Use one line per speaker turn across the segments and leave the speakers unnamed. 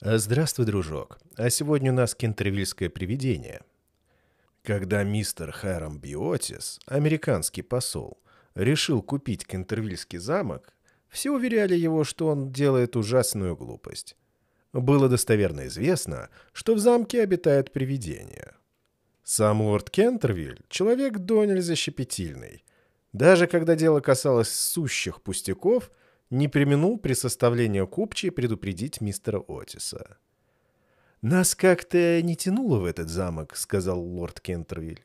Здравствуй, дружок. А сегодня у нас кентервильское привидение. Когда мистер Хэром Биотис, американский посол, решил купить кентервильский замок, все уверяли его, что он делает ужасную глупость. Было достоверно известно, что в замке обитает привидение. Сам лорд Кентервиль — человек до нельзя щепетильный. Даже когда дело касалось сущих пустяков — не применул при составлении купчей предупредить мистера Отиса. «Нас как-то не тянуло в этот замок», — сказал лорд Кентервиль.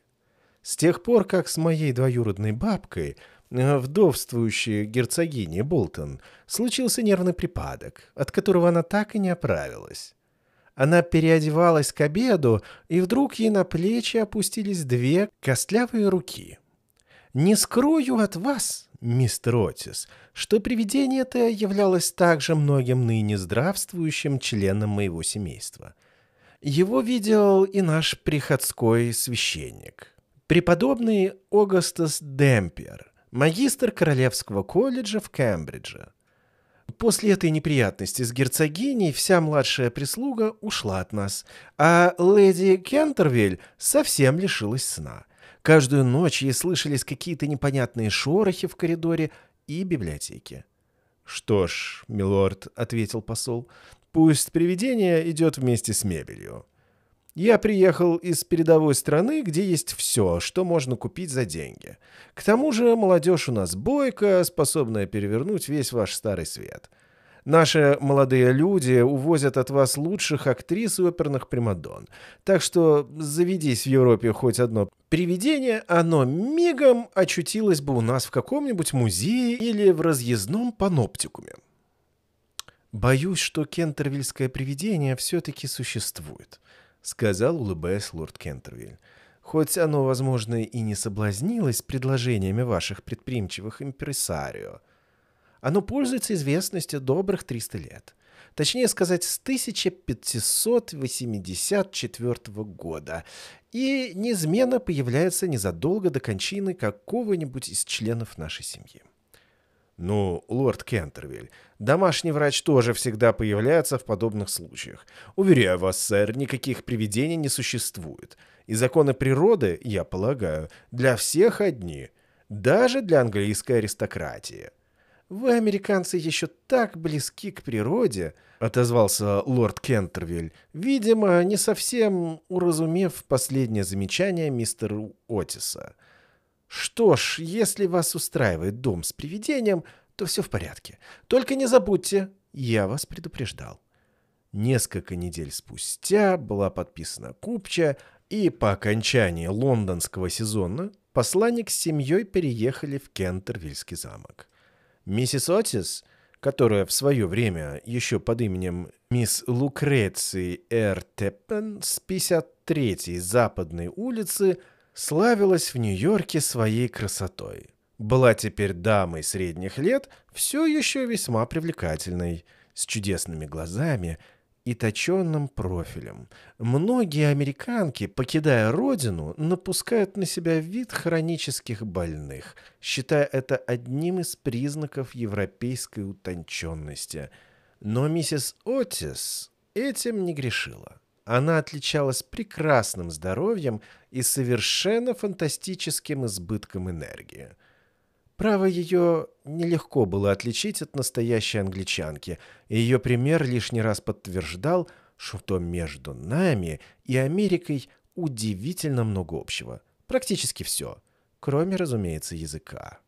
«С тех пор, как с моей двоюродной бабкой, э, вдовствующей герцогиней Болтон, случился нервный припадок, от которого она так и не оправилась». Она переодевалась к обеду, и вдруг ей на плечи опустились две костлявые руки. «Не скрою от вас», мистер Отис, что привидение это являлось также многим ныне здравствующим членом моего семейства. Его видел и наш приходской священник, преподобный Огастас Демпер, магистр Королевского колледжа в Кембридже. После этой неприятности с герцогиней вся младшая прислуга ушла от нас, а леди Кентервиль совсем лишилась сна – Каждую ночь ей слышались какие-то непонятные шорохи в коридоре и библиотеке. «Что ж, милорд», — ответил посол, — «пусть привидение идет вместе с мебелью. Я приехал из передовой страны, где есть все, что можно купить за деньги. К тому же молодежь у нас бойкая, способная перевернуть весь ваш старый свет. Наши молодые люди увозят от вас лучших актрис и оперных примадон. Так что заведись в Европе хоть одно привидение, оно мигом очутилось бы у нас в каком-нибудь музее или в разъездном паноптикуме. «Боюсь, что кентервильское привидение все-таки существует», — сказал, улыбаясь лорд Кентервиль. «Хоть оно, возможно, и не соблазнилось предложениями ваших предприимчивых импресарио». Оно пользуется известностью добрых 300 лет. Точнее сказать, с 1584 года. И неизменно появляется незадолго до кончины какого-нибудь из членов нашей семьи. Ну, лорд Кентервиль, домашний врач тоже всегда появляется в подобных случаях. Уверяю вас, сэр, никаких привидений не существует. И законы природы, я полагаю, для всех одни, даже для английской аристократии. «Вы, американцы, еще так близки к природе», — отозвался лорд Кентервиль, видимо, не совсем уразумев последнее замечание мистера Отиса. «Что ж, если вас устраивает дом с привидением, то все в порядке. Только не забудьте, я вас предупреждал». Несколько недель спустя была подписана купча, и по окончании лондонского сезона посланник с семьей переехали в Кентервильский замок. Миссис Отис, которая в свое время еще под именем мисс Лукреции Р. Теппен с 53-й Западной улицы, славилась в Нью-Йорке своей красотой. Была теперь дамой средних лет, все еще весьма привлекательной, с чудесными глазами – и точенным профилем. Многие американки, покидая родину, напускают на себя вид хронических больных, считая это одним из признаков европейской утонченности. Но миссис Отис этим не грешила. Она отличалась прекрасным здоровьем и совершенно фантастическим избытком энергии – Право ее нелегко было отличить от настоящей англичанки, и ее пример лишний раз подтверждал, что между нами и Америкой удивительно много общего. Практически все, кроме, разумеется, языка.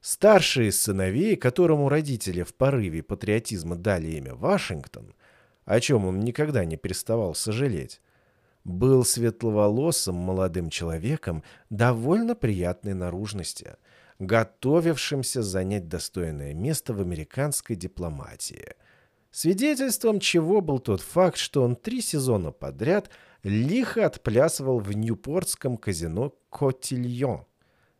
Старший из сыновей, которому родители в порыве патриотизма дали имя Вашингтон, о чем он никогда не переставал сожалеть, был светловолосым молодым человеком довольно приятной наружности – готовившимся занять достойное место в американской дипломатии. Свидетельством чего был тот факт, что он три сезона подряд лихо отплясывал в ньюпортском казино «Котильон»,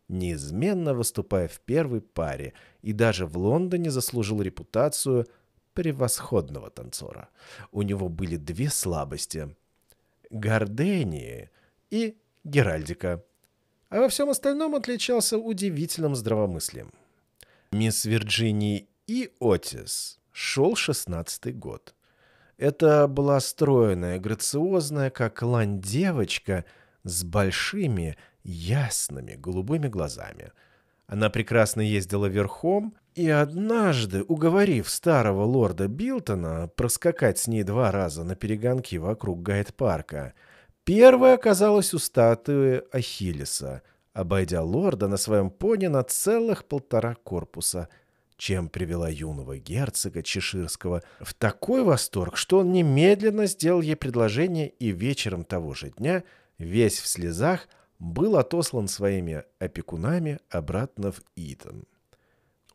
неизменно выступая в первой паре, и даже в Лондоне заслужил репутацию превосходного танцора. У него были две слабости – Гордении и Геральдика – а во всем остальном отличался удивительным здравомыслием. Мисс Вирджинии и Отис шел шестнадцатый год. Это была стройная, грациозная, как лань девочка, с большими, ясными, голубыми глазами. Она прекрасно ездила верхом, и однажды, уговорив старого лорда Билтона проскакать с ней два раза на перегонки вокруг гайд-парка – Первая оказалась у статуи Ахиллеса, обойдя лорда на своем пони на целых полтора корпуса, чем привела юного герцога Чеширского в такой восторг, что он немедленно сделал ей предложение и вечером того же дня, весь в слезах, был отослан своими опекунами обратно в Итон.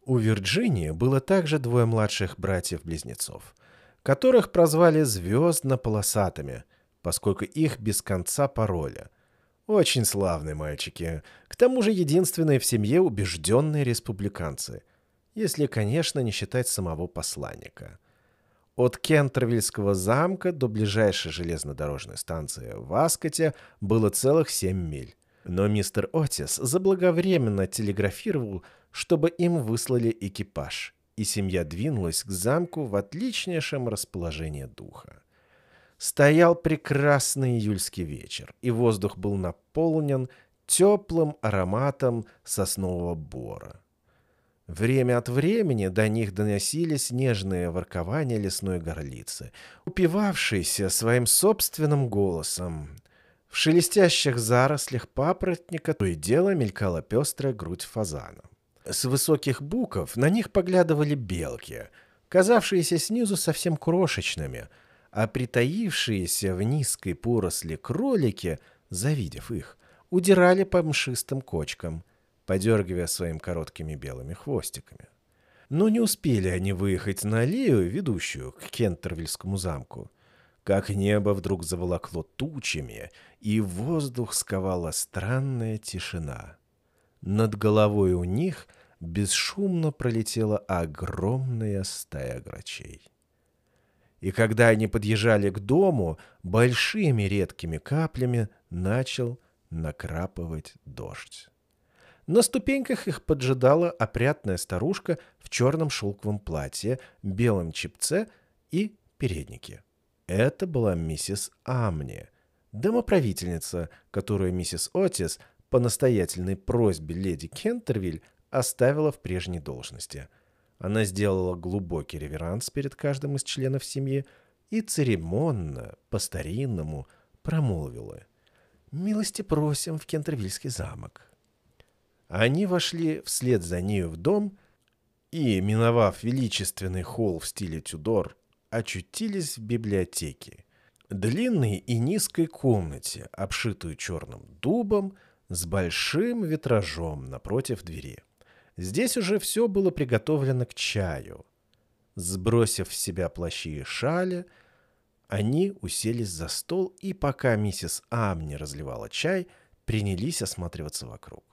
У Вирджинии было также двое младших братьев-близнецов, которых прозвали «звездно-полосатыми», поскольку их без конца пароля. Очень славные мальчики. К тому же единственные в семье убежденные республиканцы. Если, конечно, не считать самого посланника. От Кентервильского замка до ближайшей железнодорожной станции в Аскоте было целых 7 миль. Но мистер Отис заблаговременно телеграфировал, чтобы им выслали экипаж, и семья двинулась к замку в отличнейшем расположении духа. Стоял прекрасный июльский вечер, и воздух был наполнен теплым ароматом соснового бора. Время от времени до них доносились нежные воркования лесной горлицы, упивавшейся своим собственным голосом. В шелестящих зарослях папоротника то и дело мелькала пестрая грудь фазана. С высоких буков на них поглядывали белки, казавшиеся снизу совсем крошечными – а притаившиеся в низкой поросли кролики, завидев их, удирали по мшистым кочкам, подергивая своим короткими белыми хвостиками. Но не успели они выехать на аллею, ведущую к Кентервильскому замку, как небо вдруг заволокло тучами, и воздух сковала странная тишина. Над головой у них бесшумно пролетела огромная стая грачей и когда они подъезжали к дому, большими редкими каплями начал накрапывать дождь. На ступеньках их поджидала опрятная старушка в черном шелковом платье, белом чипце и переднике. Это была миссис Амни, домоправительница, которую миссис Отис по настоятельной просьбе леди Кентервиль оставила в прежней должности – она сделала глубокий реверанс перед каждым из членов семьи и церемонно, по-старинному, промолвила. «Милости просим в Кентервильский замок». Они вошли вслед за нею в дом и, миновав величественный холл в стиле Тюдор, очутились в библиотеке. Длинной и низкой комнате, обшитую черным дубом, с большим витражом напротив двери. Здесь уже все было приготовлено к чаю. Сбросив с себя плащи и шали, они уселись за стол, и пока миссис Амни разливала чай, принялись осматриваться вокруг.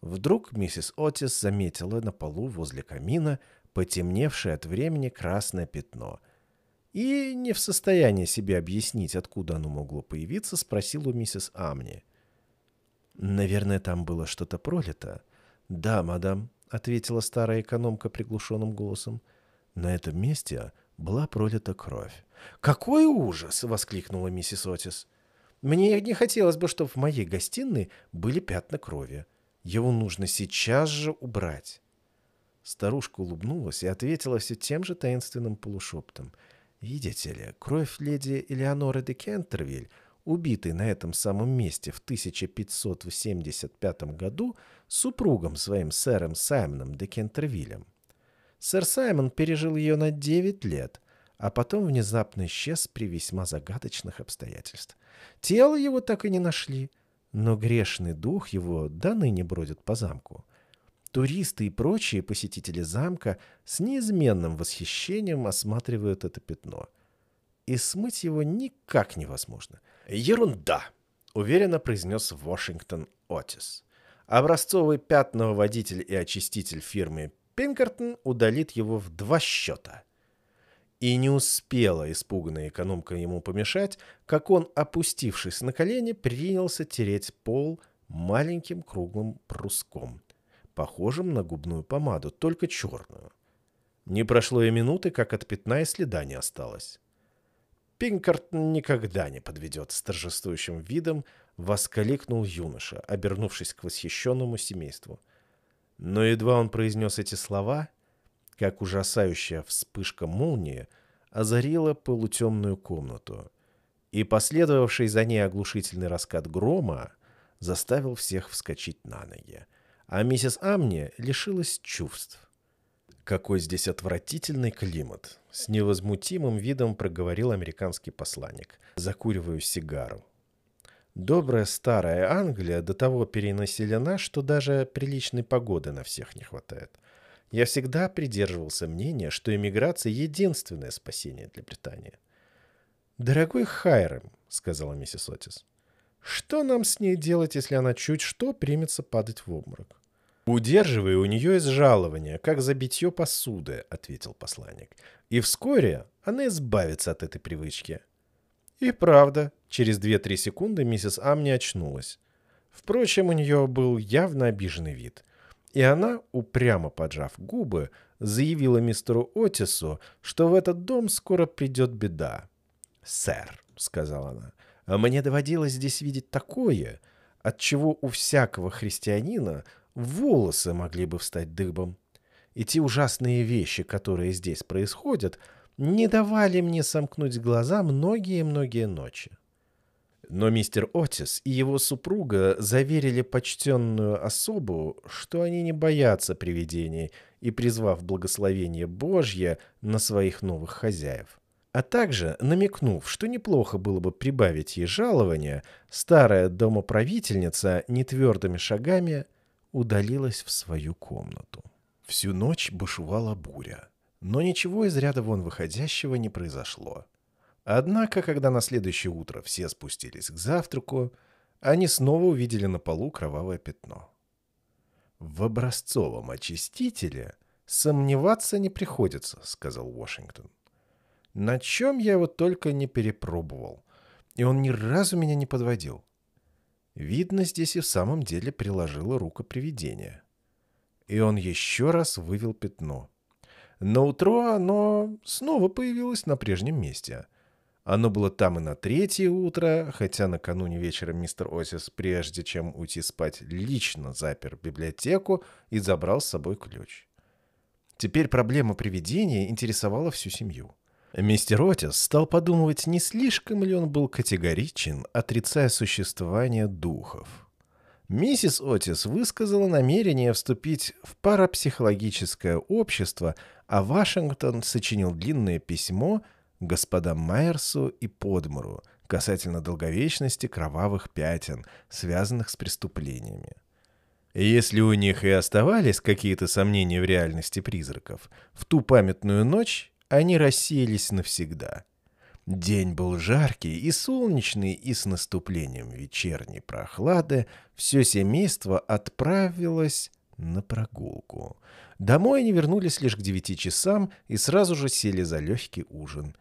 Вдруг миссис Отис заметила на полу возле камина потемневшее от времени красное пятно и, не в состоянии себе объяснить, откуда оно могло появиться, спросила у миссис Амни. «Наверное, там было что-то пролито», «Да, мадам», — ответила старая экономка приглушенным голосом. На этом месте была пролита кровь. «Какой ужас!» — воскликнула миссис Отис. «Мне не хотелось бы, чтобы в моей гостиной были пятна крови. Его нужно сейчас же убрать». Старушка улыбнулась и ответила все тем же таинственным полушептом. «Видите ли, кровь леди Элеоноры де Кентервиль — убитый на этом самом месте в 1575 году супругом своим сэром Саймоном де Кентервиллем. Сэр Саймон пережил ее на 9 лет, а потом внезапно исчез при весьма загадочных обстоятельствах. Тело его так и не нашли, но грешный дух его до ныне бродит по замку. Туристы и прочие посетители замка с неизменным восхищением осматривают это пятно. И смыть его никак невозможно – «Ерунда!» — уверенно произнес Вашингтон Отис. Образцовый пятного водитель и очиститель фирмы Пинкертон удалит его в два счета. И не успела испуганная экономка ему помешать, как он, опустившись на колени, принялся тереть пол маленьким круглым пруском, похожим на губную помаду, только черную. Не прошло и минуты, как от пятна и следа не осталось. Пинкартон никогда не подведет с торжествующим видом, воскликнул юноша, обернувшись к восхищенному семейству. Но едва он произнес эти слова, как ужасающая вспышка молнии озарила полутемную комнату, и последовавший за ней оглушительный раскат грома заставил всех вскочить на ноги, а миссис Амни лишилась чувств. «Какой здесь отвратительный климат!» — с невозмутимым видом проговорил американский посланник. «Закуриваю сигару». Добрая старая Англия до того перенаселена, что даже приличной погоды на всех не хватает. Я всегда придерживался мнения, что иммиграция единственное спасение для Британии. «Дорогой Хайрем», — сказала миссис Отис, — «что нам с ней делать, если она чуть что примется падать в обморок?» Удерживай у нее из жалования, как за битье посуды», — ответил посланник. «И вскоре она избавится от этой привычки». И правда, через 2-3 секунды миссис Ам не очнулась. Впрочем, у нее был явно обиженный вид. И она, упрямо поджав губы, заявила мистеру Отису, что в этот дом скоро придет беда. «Сэр», — сказала она, — «мне доводилось здесь видеть такое, от чего у всякого христианина волосы могли бы встать дыбом. И те ужасные вещи, которые здесь происходят, не давали мне сомкнуть глаза многие-многие ночи. Но мистер Отис и его супруга заверили почтенную особу, что они не боятся привидений, и призвав благословение Божье на своих новых хозяев. А также намекнув, что неплохо было бы прибавить ей жалование, старая домоправительница нетвердыми шагами – удалилась в свою комнату. Всю ночь бушевала буря, но ничего из ряда вон выходящего не произошло. Однако, когда на следующее утро все спустились к завтраку, они снова увидели на полу кровавое пятно. «В образцовом очистителе сомневаться не приходится», — сказал Вашингтон. «На чем я его только не перепробовал, и он ни разу меня не подводил. Видно, здесь и в самом деле приложила рука привидения. И он еще раз вывел пятно. На утро оно снова появилось на прежнем месте. Оно было там и на третье утро, хотя накануне вечером мистер Осис, прежде чем уйти спать, лично запер библиотеку и забрал с собой ключ. Теперь проблема привидения интересовала всю семью. Мистер Отис стал подумывать, не слишком ли он был категоричен, отрицая существование духов. Миссис Отис высказала намерение вступить в парапсихологическое общество, а Вашингтон сочинил длинное письмо господам Майерсу и Подмуру касательно долговечности кровавых пятен, связанных с преступлениями. Если у них и оставались какие-то сомнения в реальности призраков, в ту памятную ночь они рассеялись навсегда. День был жаркий и солнечный, и с наступлением вечерней прохлады все семейство отправилось на прогулку. Домой они вернулись лишь к девяти часам и сразу же сели за легкий ужин.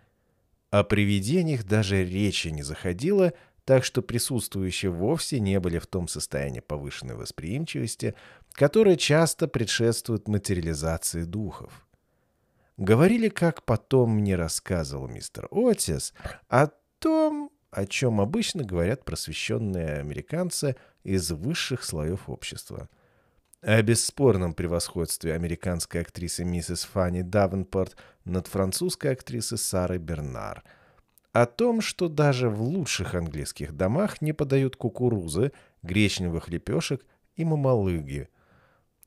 О привидениях даже речи не заходило, так что присутствующие вовсе не были в том состоянии повышенной восприимчивости, которое часто предшествует материализации духов. Говорили, как потом мне рассказывал мистер Отис, о том, о чем обычно говорят просвещенные американцы из высших слоев общества. О бесспорном превосходстве американской актрисы миссис Фанни Давенпорт над французской актрисой Сарой Бернар. О том, что даже в лучших английских домах не подают кукурузы, гречневых лепешек и мамалыги –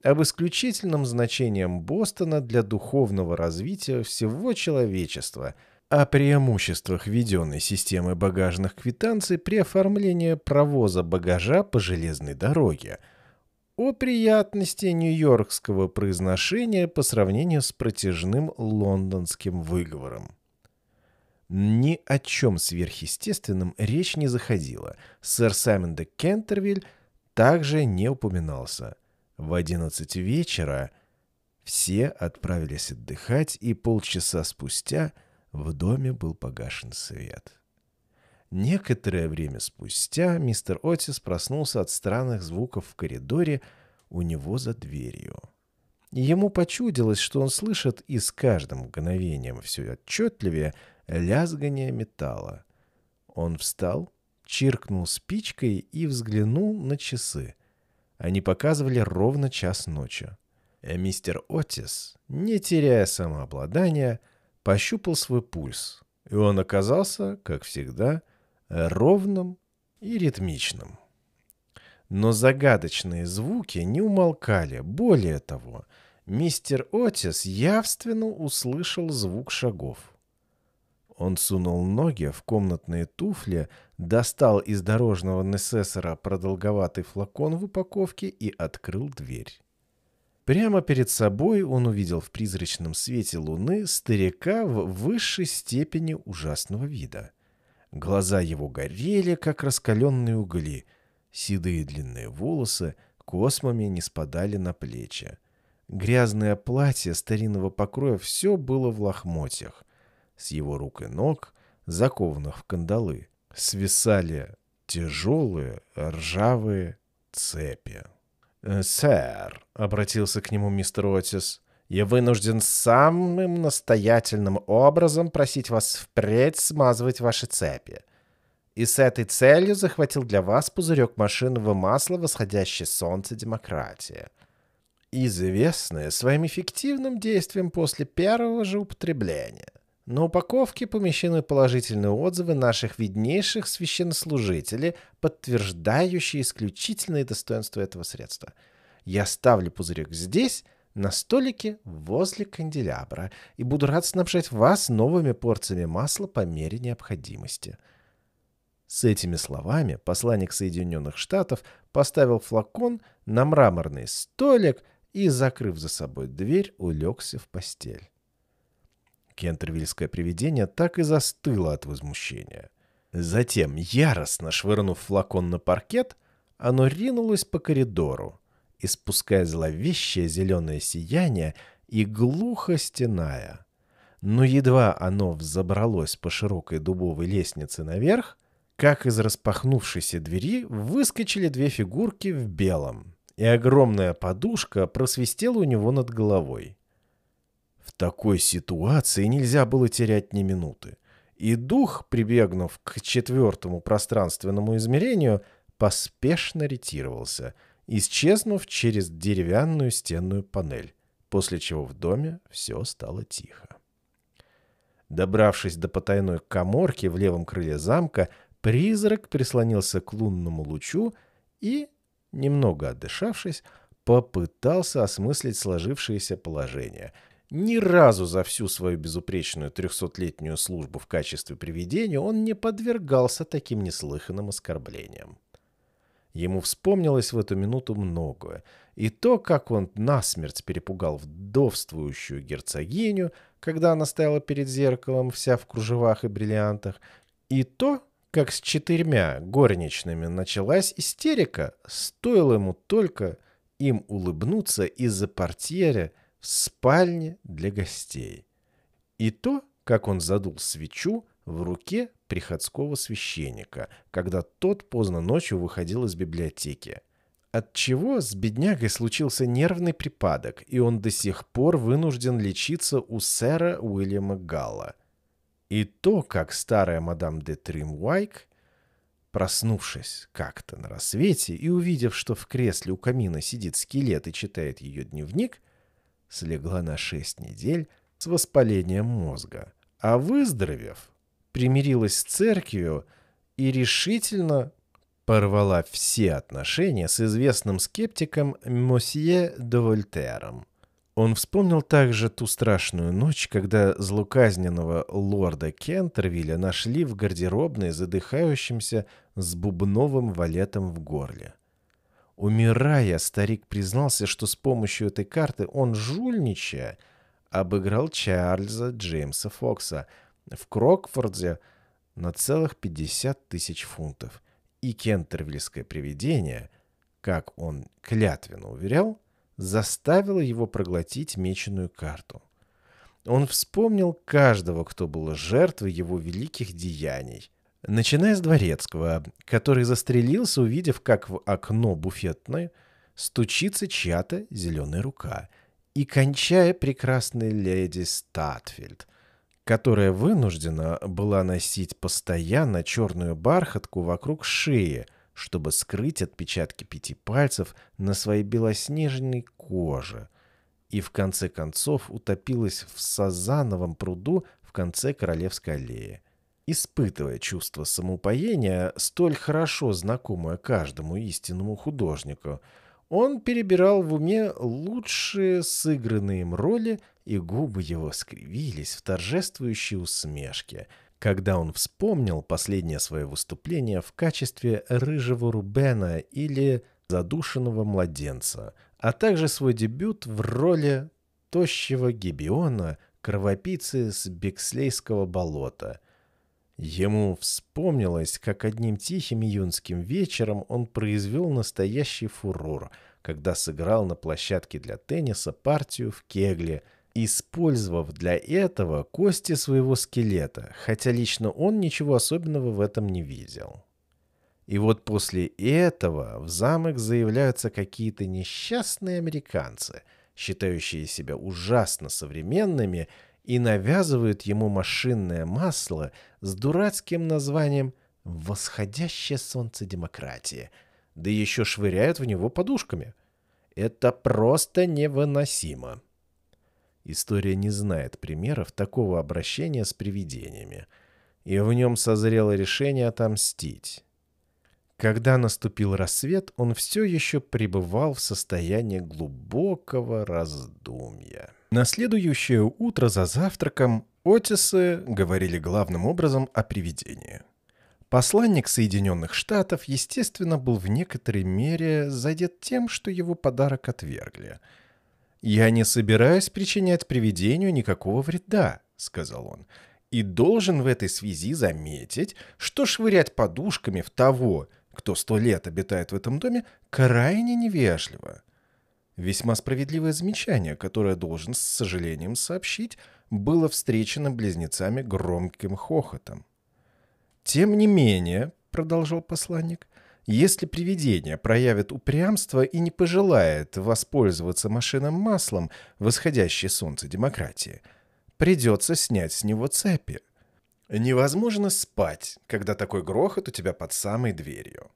об исключительном значении Бостона для духовного развития всего человечества, о преимуществах введенной системы багажных квитанций при оформлении провоза багажа по железной дороге, о приятности нью-йоркского произношения по сравнению с протяжным лондонским выговором. Ни о чем сверхъестественном речь не заходила. Сэр Саймон де Кентервиль также не упоминался. В одиннадцать вечера все отправились отдыхать, и полчаса спустя в доме был погашен свет. Некоторое время спустя мистер Отис проснулся от странных звуков в коридоре у него за дверью. Ему почудилось, что он слышит и с каждым мгновением все отчетливее лязгание металла. Он встал, чиркнул спичкой и взглянул на часы. Они показывали ровно час ночи. Э, мистер Отис, не теряя самообладания, пощупал свой пульс, и он оказался, как всегда, ровным и ритмичным. Но загадочные звуки не умолкали. Более того, мистер Отис явственно услышал звук шагов. Он сунул ноги в комнатные туфли, достал из дорожного несессора продолговатый флакон в упаковке и открыл дверь. Прямо перед собой он увидел в призрачном свете луны старика в высшей степени ужасного вида. Глаза его горели, как раскаленные угли. Седые длинные волосы космами не спадали на плечи. Грязное платье старинного покроя все было в лохмотьях. С его рук и ног, закованных в кандалы, свисали тяжелые ржавые цепи. Э, «Сэр», — обратился к нему мистер Отис, — «я вынужден самым настоятельным образом просить вас впредь смазывать ваши цепи. И с этой целью захватил для вас пузырек машинного масла «Восходящее солнце демократия». Известное своим эффективным действием после первого же употребления. На упаковке помещены положительные отзывы наших виднейших священнослужителей, подтверждающие исключительные достоинства этого средства. Я ставлю пузырек здесь, на столике возле канделябра, и буду рад снабжать вас новыми порциями масла по мере необходимости. С этими словами посланник Соединенных Штатов поставил флакон на мраморный столик и, закрыв за собой дверь, улегся в постель кентервильское привидение так и застыло от возмущения. Затем, яростно швырнув флакон на паркет, оно ринулось по коридору, испуская зловещее зеленое сияние и глухо стеная. Но едва оно взобралось по широкой дубовой лестнице наверх, как из распахнувшейся двери выскочили две фигурки в белом, и огромная подушка просвистела у него над головой такой ситуации нельзя было терять ни минуты. И дух, прибегнув к четвертому пространственному измерению, поспешно ретировался, исчезнув через деревянную стенную панель, после чего в доме все стало тихо. Добравшись до потайной коморки в левом крыле замка, призрак прислонился к лунному лучу и, немного отдышавшись, попытался осмыслить сложившееся положение – ни разу за всю свою безупречную 300-летнюю службу в качестве привидения он не подвергался таким неслыханным оскорблениям. Ему вспомнилось в эту минуту многое. И то, как он насмерть перепугал вдовствующую герцогиню, когда она стояла перед зеркалом, вся в кружевах и бриллиантах, и то, как с четырьмя горничными началась истерика, стоило ему только им улыбнуться из-за портьеры – в спальне для гостей. И то, как он задул свечу в руке приходского священника, когда тот поздно ночью выходил из библиотеки. Отчего с беднягой случился нервный припадок, и он до сих пор вынужден лечиться у сэра Уильяма Галла. И то, как старая мадам де Тримуайк, проснувшись как-то на рассвете и увидев, что в кресле у камина сидит скелет и читает ее дневник – слегла на 6 недель с воспалением мозга, а выздоровев, примирилась с церковью и решительно порвала все отношения с известным скептиком Мосье де Вольтером. Он вспомнил также ту страшную ночь, когда злоказненного лорда Кентервилля нашли в гардеробной задыхающимся с бубновым валетом в горле. Умирая, старик признался, что с помощью этой карты он, жульничая, обыграл Чарльза Джеймса Фокса в Крокфорде на целых 50 тысяч фунтов. И кентервильское привидение, как он клятвенно уверял, заставило его проглотить меченую карту. Он вспомнил каждого, кто был жертвой его великих деяний – Начиная с дворецкого, который застрелился, увидев, как в окно буфетное стучится чья-то зеленая рука, и кончая прекрасной леди Статфельд, которая вынуждена была носить постоянно черную бархатку вокруг шеи, чтобы скрыть отпечатки пяти пальцев на своей белоснежной коже, и в конце концов утопилась в Сазановом пруду в конце Королевской аллеи – испытывая чувство самоупоения, столь хорошо знакомое каждому истинному художнику, он перебирал в уме лучшие сыгранные им роли, и губы его скривились в торжествующей усмешке, когда он вспомнил последнее свое выступление в качестве рыжего Рубена или задушенного младенца, а также свой дебют в роли тощего Гибиона, кровопицы с Бекслейского болота – Ему вспомнилось, как одним тихим июнским вечером он произвел настоящий фурор, когда сыграл на площадке для тенниса партию в кегле, использовав для этого кости своего скелета, хотя лично он ничего особенного в этом не видел. И вот после этого в замок заявляются какие-то несчастные американцы, считающие себя ужасно современными – и навязывают ему машинное масло с дурацким названием «Восходящее солнце демократии», да еще швыряют в него подушками. Это просто невыносимо. История не знает примеров такого обращения с привидениями, и в нем созрело решение отомстить. Когда наступил рассвет, он все еще пребывал в состоянии глубокого раздумья. На следующее утро за завтраком Отисы говорили главным образом о привидении. Посланник Соединенных Штатов, естественно, был в некоторой мере задет тем, что его подарок отвергли. «Я не собираюсь причинять привидению никакого вреда», — сказал он, «и должен в этой связи заметить, что швырять подушками в того, кто сто лет обитает в этом доме, крайне невежливо. Весьма справедливое замечание, которое должен, с сожалением, сообщить, было встречено близнецами громким хохотом. «Тем не менее», — продолжал посланник, — «если привидение проявит упрямство и не пожелает воспользоваться машинным маслом, восходящее солнце демократии, придется снять с него цепи. Невозможно спать, когда такой грохот у тебя под самой дверью».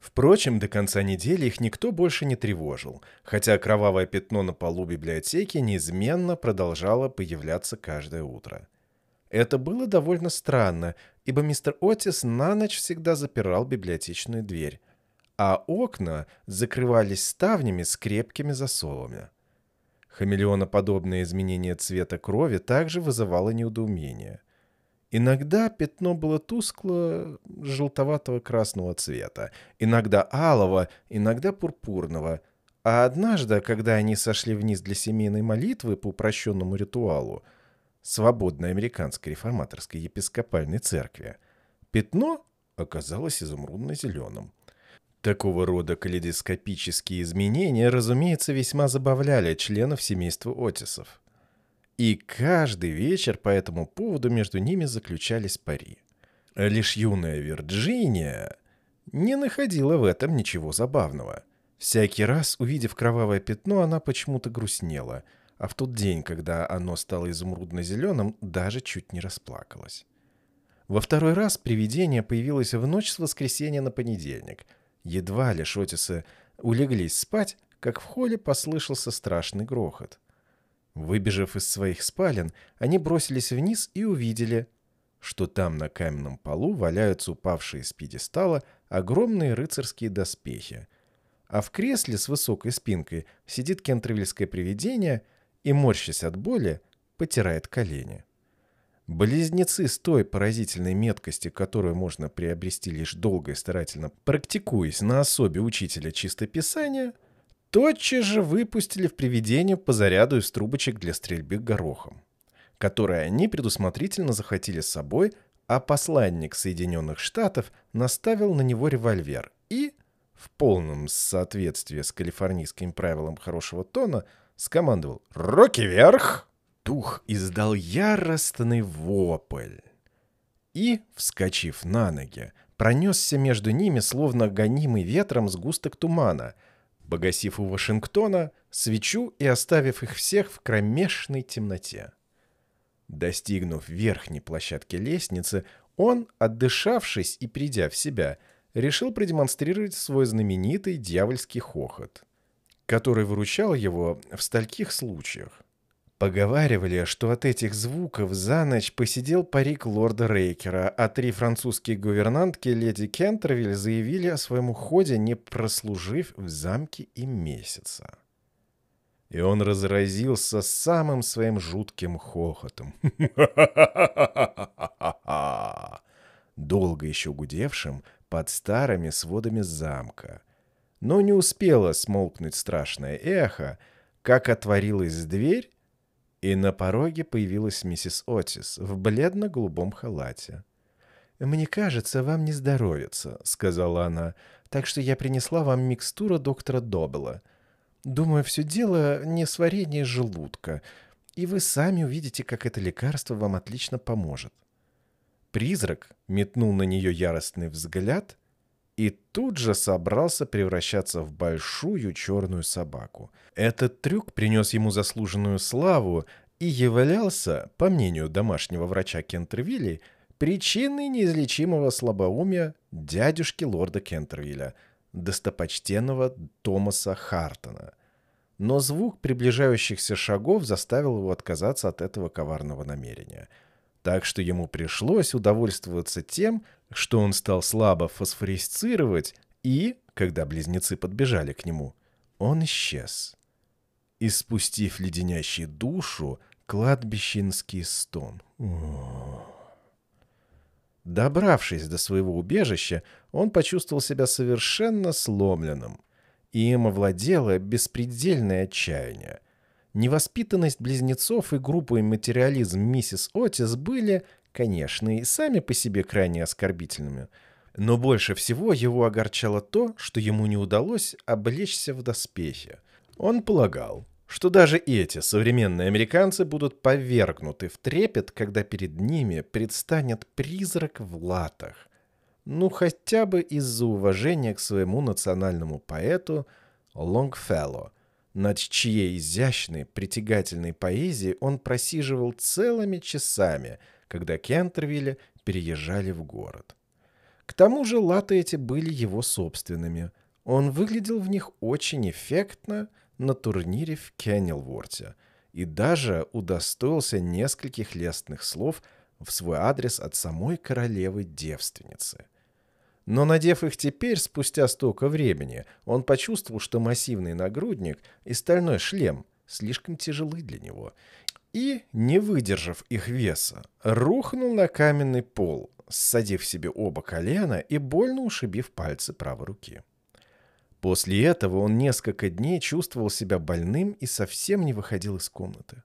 Впрочем, до конца недели их никто больше не тревожил, хотя кровавое пятно на полу библиотеки неизменно продолжало появляться каждое утро. Это было довольно странно, ибо мистер Отис на ночь всегда запирал библиотечную дверь, а окна закрывались ставнями с крепкими засовами. Хамелеоноподобное изменение цвета крови также вызывало неудоумение – Иногда пятно было тускло желтоватого красного цвета, иногда алого, иногда пурпурного. А однажды, когда они сошли вниз для семейной молитвы по упрощенному ритуалу, свободной американской реформаторской епископальной церкви, пятно оказалось изумрудно-зеленым. Такого рода калейдоскопические изменения, разумеется, весьма забавляли членов семейства Отисов. И каждый вечер по этому поводу между ними заключались пари. Лишь юная Вирджиния не находила в этом ничего забавного. Всякий раз, увидев кровавое пятно, она почему-то грустнела, а в тот день, когда оно стало изумрудно-зеленым, даже чуть не расплакалась. Во второй раз привидение появилось в ночь с воскресенья на понедельник. Едва лишь Отисы улеглись спать, как в холле послышался страшный грохот. Выбежав из своих спален, они бросились вниз и увидели, что там на каменном полу валяются упавшие с пьедестала огромные рыцарские доспехи. А в кресле с высокой спинкой сидит кентревельское привидение и, морщась от боли, потирает колени. Близнецы с той поразительной меткости, которую можно приобрести лишь долго и старательно практикуясь на особе учителя чистописания – тотчас же выпустили в привидение по заряду из трубочек для стрельбы горохом, которые они предусмотрительно захватили с собой, а посланник Соединенных Штатов наставил на него револьвер и, в полном соответствии с калифорнийским правилом хорошего тона, скомандовал «Руки вверх!» Дух издал яростный вопль и, вскочив на ноги, пронесся между ними, словно гонимый ветром сгусток тумана — погасив у Вашингтона свечу и оставив их всех в кромешной темноте. Достигнув верхней площадки лестницы, он, отдышавшись и придя в себя, решил продемонстрировать свой знаменитый дьявольский хохот, который выручал его в стольких случаях. Поговаривали, что от этих звуков за ночь посидел парик лорда Рейкера, а три французские гувернантки леди Кентервиль заявили о своем уходе, не прослужив в замке и месяца. И он разразился самым своим жутким хохотом. Долго еще гудевшим под старыми сводами замка. Но не успело смолкнуть страшное эхо, как отворилась дверь, и на пороге появилась миссис Отис в бледно-голубом халате. «Мне кажется, вам не здоровится», — сказала она, «так что я принесла вам микстуру доктора Добела. Думаю, все дело не с варенье желудка, и вы сами увидите, как это лекарство вам отлично поможет». Призрак метнул на нее яростный взгляд — и тут же собрался превращаться в большую черную собаку. Этот трюк принес ему заслуженную славу и являлся, по мнению домашнего врача Кентервилли, причиной неизлечимого слабоумия дядюшки лорда Кентервилля, достопочтенного Томаса Хартона. Но звук приближающихся шагов заставил его отказаться от этого коварного намерения – так что ему пришлось удовольствоваться тем, что он стал слабо фосфорисцировать, и, когда близнецы подбежали к нему, он исчез. Испустив леденящий душу, кладбищенский стон. Добравшись до своего убежища, он почувствовал себя совершенно сломленным. Им овладело беспредельное отчаяние – Невоспитанность близнецов и грубый материализм миссис Отис были, конечно, и сами по себе крайне оскорбительными. Но больше всего его огорчало то, что ему не удалось облечься в доспехи. Он полагал, что даже эти современные американцы будут повергнуты в трепет, когда перед ними предстанет призрак в латах. Ну, хотя бы из-за уважения к своему национальному поэту Лонгфелло – над чьей изящной, притягательной поэзией он просиживал целыми часами, когда Кентервилля переезжали в город. К тому же латы эти были его собственными. Он выглядел в них очень эффектно на турнире в Кеннелворте и даже удостоился нескольких лестных слов в свой адрес от самой королевы-девственницы – но надев их теперь, спустя столько времени, он почувствовал, что массивный нагрудник и стальной шлем слишком тяжелы для него. И, не выдержав их веса, рухнул на каменный пол, ссадив себе оба колена и больно ушибив пальцы правой руки. После этого он несколько дней чувствовал себя больным и совсем не выходил из комнаты.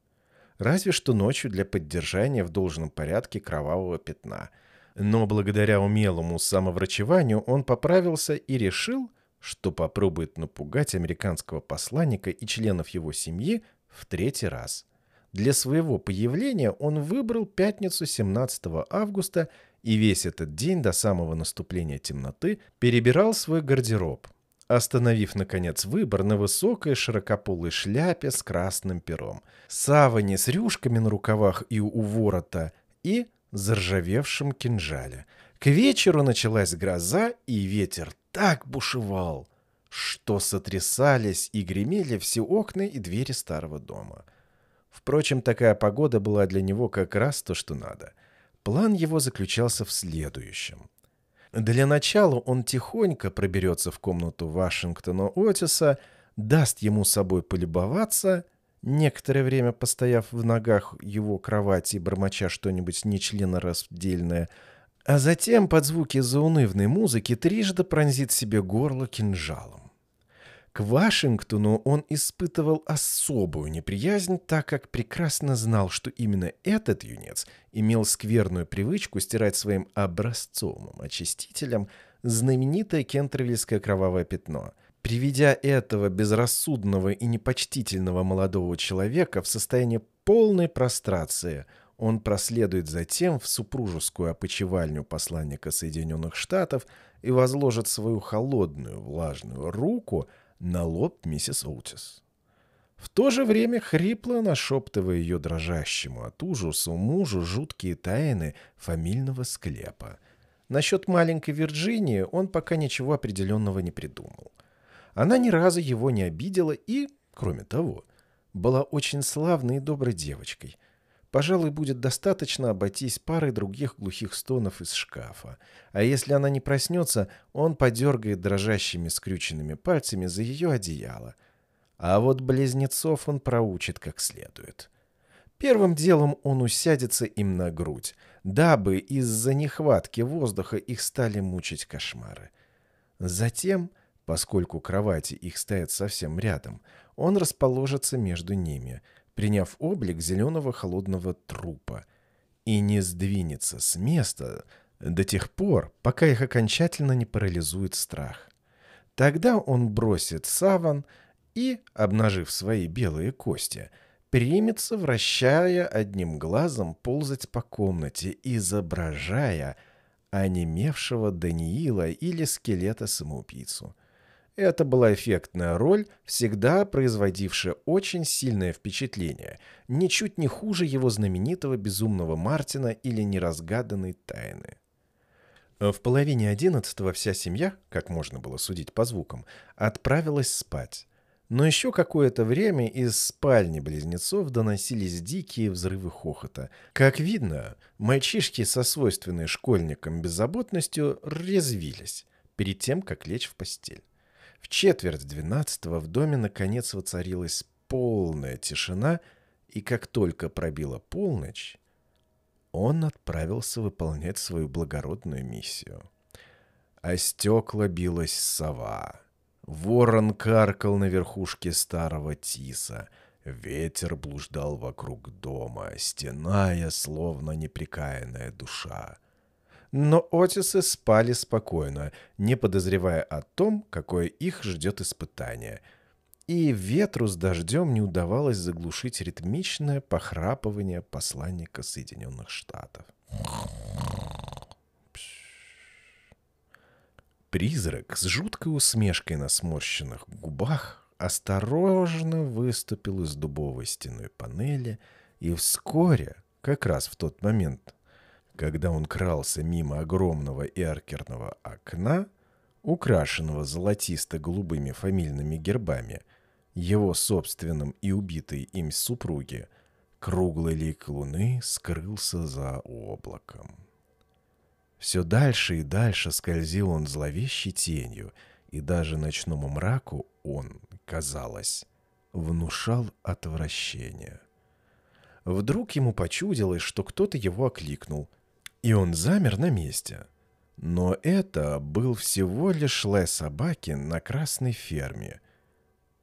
Разве что ночью для поддержания в должном порядке кровавого пятна – но благодаря умелому самоврачеванию он поправился и решил, что попробует напугать американского посланника и членов его семьи в третий раз. Для своего появления он выбрал пятницу 17 августа и весь этот день до самого наступления темноты перебирал свой гардероб, остановив, наконец, выбор на высокой широкополой шляпе с красным пером, саване с рюшками на рукавах и у ворота и заржавевшем кинжале. К вечеру началась гроза, и ветер так бушевал, что сотрясались и гремели все окна и двери старого дома. Впрочем, такая погода была для него как раз то, что надо. План его заключался в следующем. Для начала он тихонько проберется в комнату Вашингтона Отиса, даст ему с собой полюбоваться – Некоторое время постояв в ногах его кровати, бормоча что-нибудь нечленораздельное, а затем под звуки заунывной музыки трижды пронзит себе горло кинжалом. К Вашингтону он испытывал особую неприязнь, так как прекрасно знал, что именно этот юнец имел скверную привычку стирать своим образцовым очистителем знаменитое кентервильское кровавое пятно – приведя этого безрассудного и непочтительного молодого человека в состояние полной прострации, он проследует затем в супружескую опочивальню посланника Соединенных Штатов и возложит свою холодную влажную руку на лоб миссис Оутис. В то же время хрипло нашептывая ее дрожащему от ужаса мужу жуткие тайны фамильного склепа. Насчет маленькой Вирджинии он пока ничего определенного не придумал – она ни разу его не обидела и, кроме того, была очень славной и доброй девочкой. Пожалуй, будет достаточно обойтись парой других глухих стонов из шкафа. А если она не проснется, он подергает дрожащими скрюченными пальцами за ее одеяло. А вот близнецов он проучит как следует. Первым делом он усядется им на грудь, дабы из-за нехватки воздуха их стали мучить кошмары. Затем Поскольку кровати их стоят совсем рядом, он расположится между ними, приняв облик зеленого холодного трупа, и не сдвинется с места до тех пор, пока их окончательно не парализует страх. Тогда он бросит саван и, обнажив свои белые кости, примется, вращая одним глазом, ползать по комнате, изображая онемевшего Даниила или скелета самоубийцу. Это была эффектная роль, всегда производившая очень сильное впечатление, ничуть не хуже его знаменитого «Безумного Мартина» или «Неразгаданной тайны». Э, в половине одиннадцатого вся семья, как можно было судить по звукам, отправилась спать. Но еще какое-то время из спальни близнецов доносились дикие взрывы хохота. Как видно, мальчишки со свойственной школьникам беззаботностью резвились перед тем, как лечь в постель. В четверть двенадцатого в доме наконец воцарилась полная тишина, и как только пробила полночь, он отправился выполнять свою благородную миссию. А стекла билась сова. Ворон каркал на верхушке старого тиса. Ветер блуждал вокруг дома, стеная, словно неприкаянная душа. Но Отисы спали спокойно, не подозревая о том, какое их ждет испытание. И ветру с дождем не удавалось заглушить ритмичное похрапывание посланника Соединенных Штатов. Призрак с жуткой усмешкой на сморщенных губах осторожно выступил из дубовой стены панели, и вскоре, как раз в тот момент, когда он крался мимо огромного и аркерного окна, украшенного золотисто-голубыми фамильными гербами, его собственным и убитой им супруги, круглый лик луны скрылся за облаком. Все дальше и дальше скользил он зловещей тенью, и даже ночному мраку он, казалось, внушал отвращение. Вдруг ему почудилось, что кто-то его окликнул — и он замер на месте. Но это был всего лишь лай собаки на красной ферме.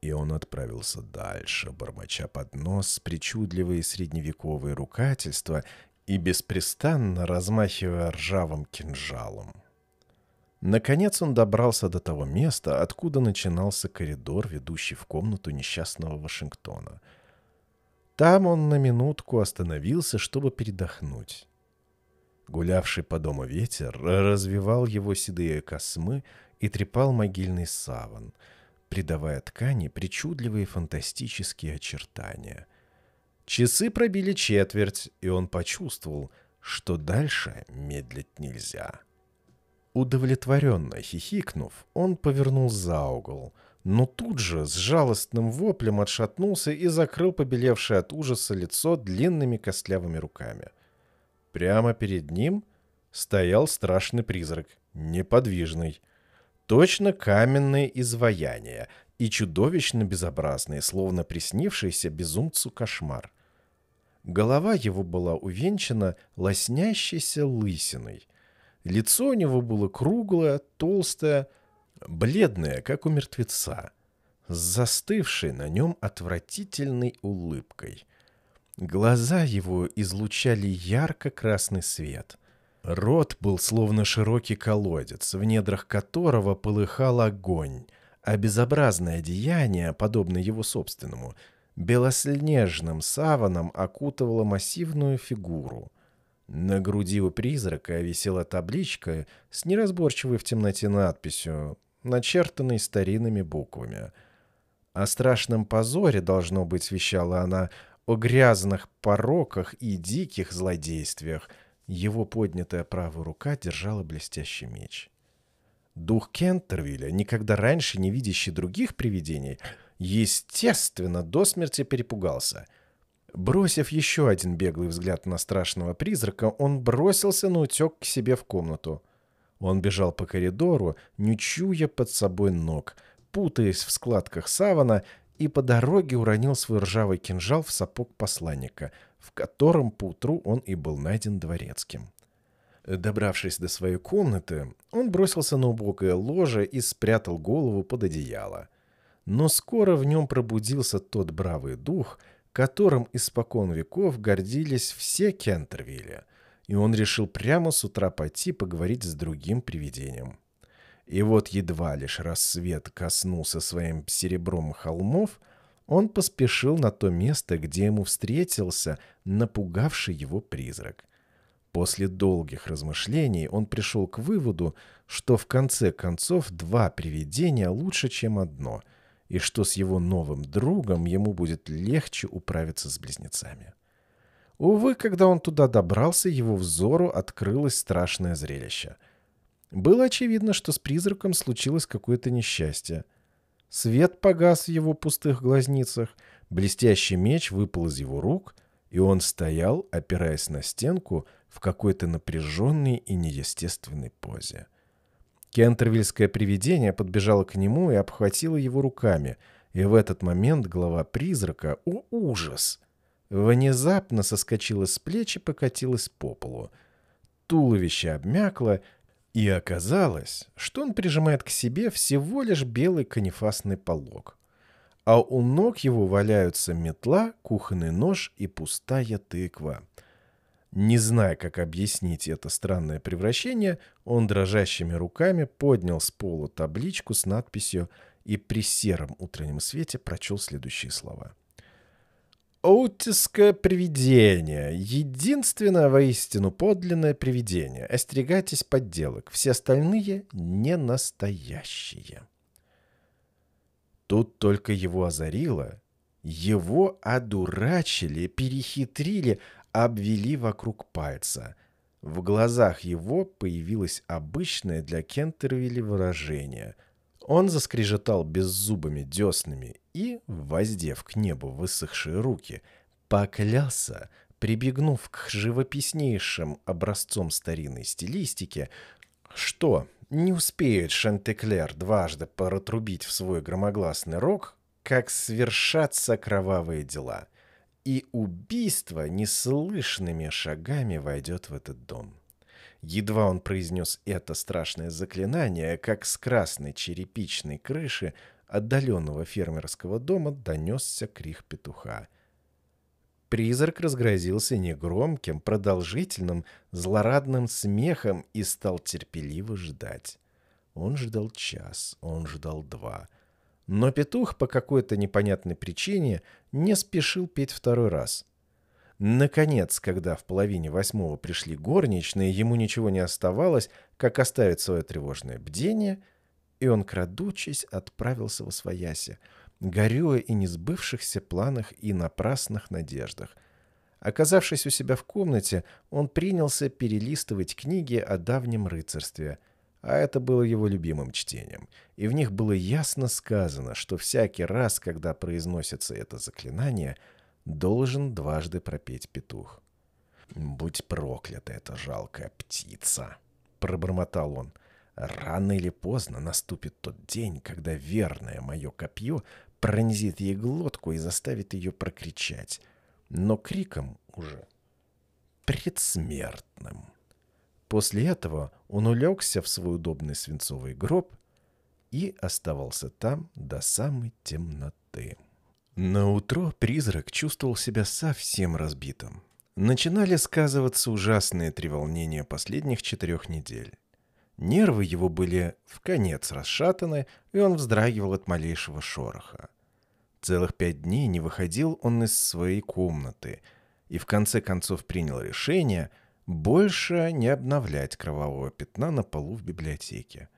И он отправился дальше, бормоча под нос причудливые средневековые ругательства и беспрестанно размахивая ржавым кинжалом. Наконец он добрался до того места, откуда начинался коридор, ведущий в комнату несчастного Вашингтона. Там он на минутку остановился, чтобы передохнуть. Гулявший по дому ветер развивал его седые космы и трепал могильный саван, придавая ткани причудливые фантастические очертания. Часы пробили четверть, и он почувствовал, что дальше медлить нельзя. Удовлетворенно хихикнув, он повернул за угол, но тут же с жалостным воплем отшатнулся и закрыл побелевшее от ужаса лицо длинными костлявыми руками – Прямо перед ним стоял страшный призрак, неподвижный. Точно каменное изваяние и чудовищно безобразный, словно приснившийся безумцу кошмар. Голова его была увенчана лоснящейся лысиной. Лицо у него было круглое, толстое, бледное, как у мертвеца, с застывшей на нем отвратительной улыбкой – Глаза его излучали ярко-красный свет. Рот был словно широкий колодец, в недрах которого полыхал огонь, а безобразное деяние, подобное его собственному, белоснежным саваном окутывало массивную фигуру. На груди у призрака висела табличка с неразборчивой в темноте надписью, начертанной старинными буквами. О страшном позоре, должно быть, вещала она, — о грязных пороках и диких злодействиях. Его поднятая правая рука держала блестящий меч. Дух Кентервилля, никогда раньше не видящий других привидений, естественно, до смерти перепугался. Бросив еще один беглый взгляд на страшного призрака, он бросился на утек к себе в комнату. Он бежал по коридору, не чуя под собой ног, путаясь в складках савана и по дороге уронил свой ржавый кинжал в сапог посланника, в котором поутру он и был найден дворецким. Добравшись до своей комнаты, он бросился на убогое ложе и спрятал голову под одеяло. Но скоро в нем пробудился тот бравый дух, которым испокон веков гордились все Кентервилли, и он решил прямо с утра пойти поговорить с другим привидением. И вот едва лишь рассвет коснулся своим серебром холмов, он поспешил на то место, где ему встретился напугавший его призрак. После долгих размышлений он пришел к выводу, что в конце концов два привидения лучше, чем одно, и что с его новым другом ему будет легче управиться с близнецами. Увы, когда он туда добрался, его взору открылось страшное зрелище – было очевидно, что с призраком случилось какое-то несчастье. Свет погас в его пустых глазницах, блестящий меч выпал из его рук, и он стоял, опираясь на стенку, в какой-то напряженной и неестественной позе. Кентервильское привидение подбежало к нему и обхватило его руками, и в этот момент голова призрака, о ужас, внезапно соскочила с плеч и покатилась по полу. Туловище обмякло, и оказалось, что он прижимает к себе всего лишь белый канифасный полог. А у ног его валяются метла, кухонный нож и пустая тыква. Не зная, как объяснить это странное превращение, он дрожащими руками поднял с пола табличку с надписью и при сером утреннем свете прочел следующие слова – Оутиское привидение. Единственное воистину подлинное привидение. Остерегайтесь подделок. Все остальные не настоящие. Тут только его озарило. Его одурачили, перехитрили, обвели вокруг пальца. В глазах его появилось обычное для Кентервилля выражение. Он заскрежетал беззубыми деснами и, воздев к небу высохшие руки, поклялся, прибегнув к живописнейшим образцам старинной стилистики, что не успеет Шантеклер дважды протрубить в свой громогласный рог, как свершатся кровавые дела, и убийство неслышными шагами войдет в этот дом. Едва он произнес это страшное заклинание, как с красной черепичной крыши – отдаленного фермерского дома донесся крик петуха. Призрак разгрозился негромким, продолжительным, злорадным смехом и стал терпеливо ждать. Он ждал час, он ждал два. Но петух по какой-то непонятной причине не спешил петь второй раз — Наконец, когда в половине восьмого пришли горничные, ему ничего не оставалось, как оставить свое тревожное бдение и он, крадучись, отправился во свояси, горюя и не сбывшихся планах и напрасных надеждах. Оказавшись у себя в комнате, он принялся перелистывать книги о давнем рыцарстве – а это было его любимым чтением, и в них было ясно сказано, что всякий раз, когда произносится это заклинание, должен дважды пропеть петух. «Будь проклята эта жалкая птица!» — пробормотал он. Рано или поздно наступит тот день, когда верное мое копье пронзит ей глотку и заставит ее прокричать, но криком уже предсмертным. После этого он улегся в свой удобный свинцовый гроб и оставался там до самой темноты. На утро призрак чувствовал себя совсем разбитым. Начинали сказываться ужасные треволнения последних четырех недель. Нервы его были в конец расшатаны, и он вздрагивал от малейшего шороха. Целых пять дней не выходил он из своей комнаты и в конце концов принял решение больше не обновлять кровавого пятна на полу в библиотеке.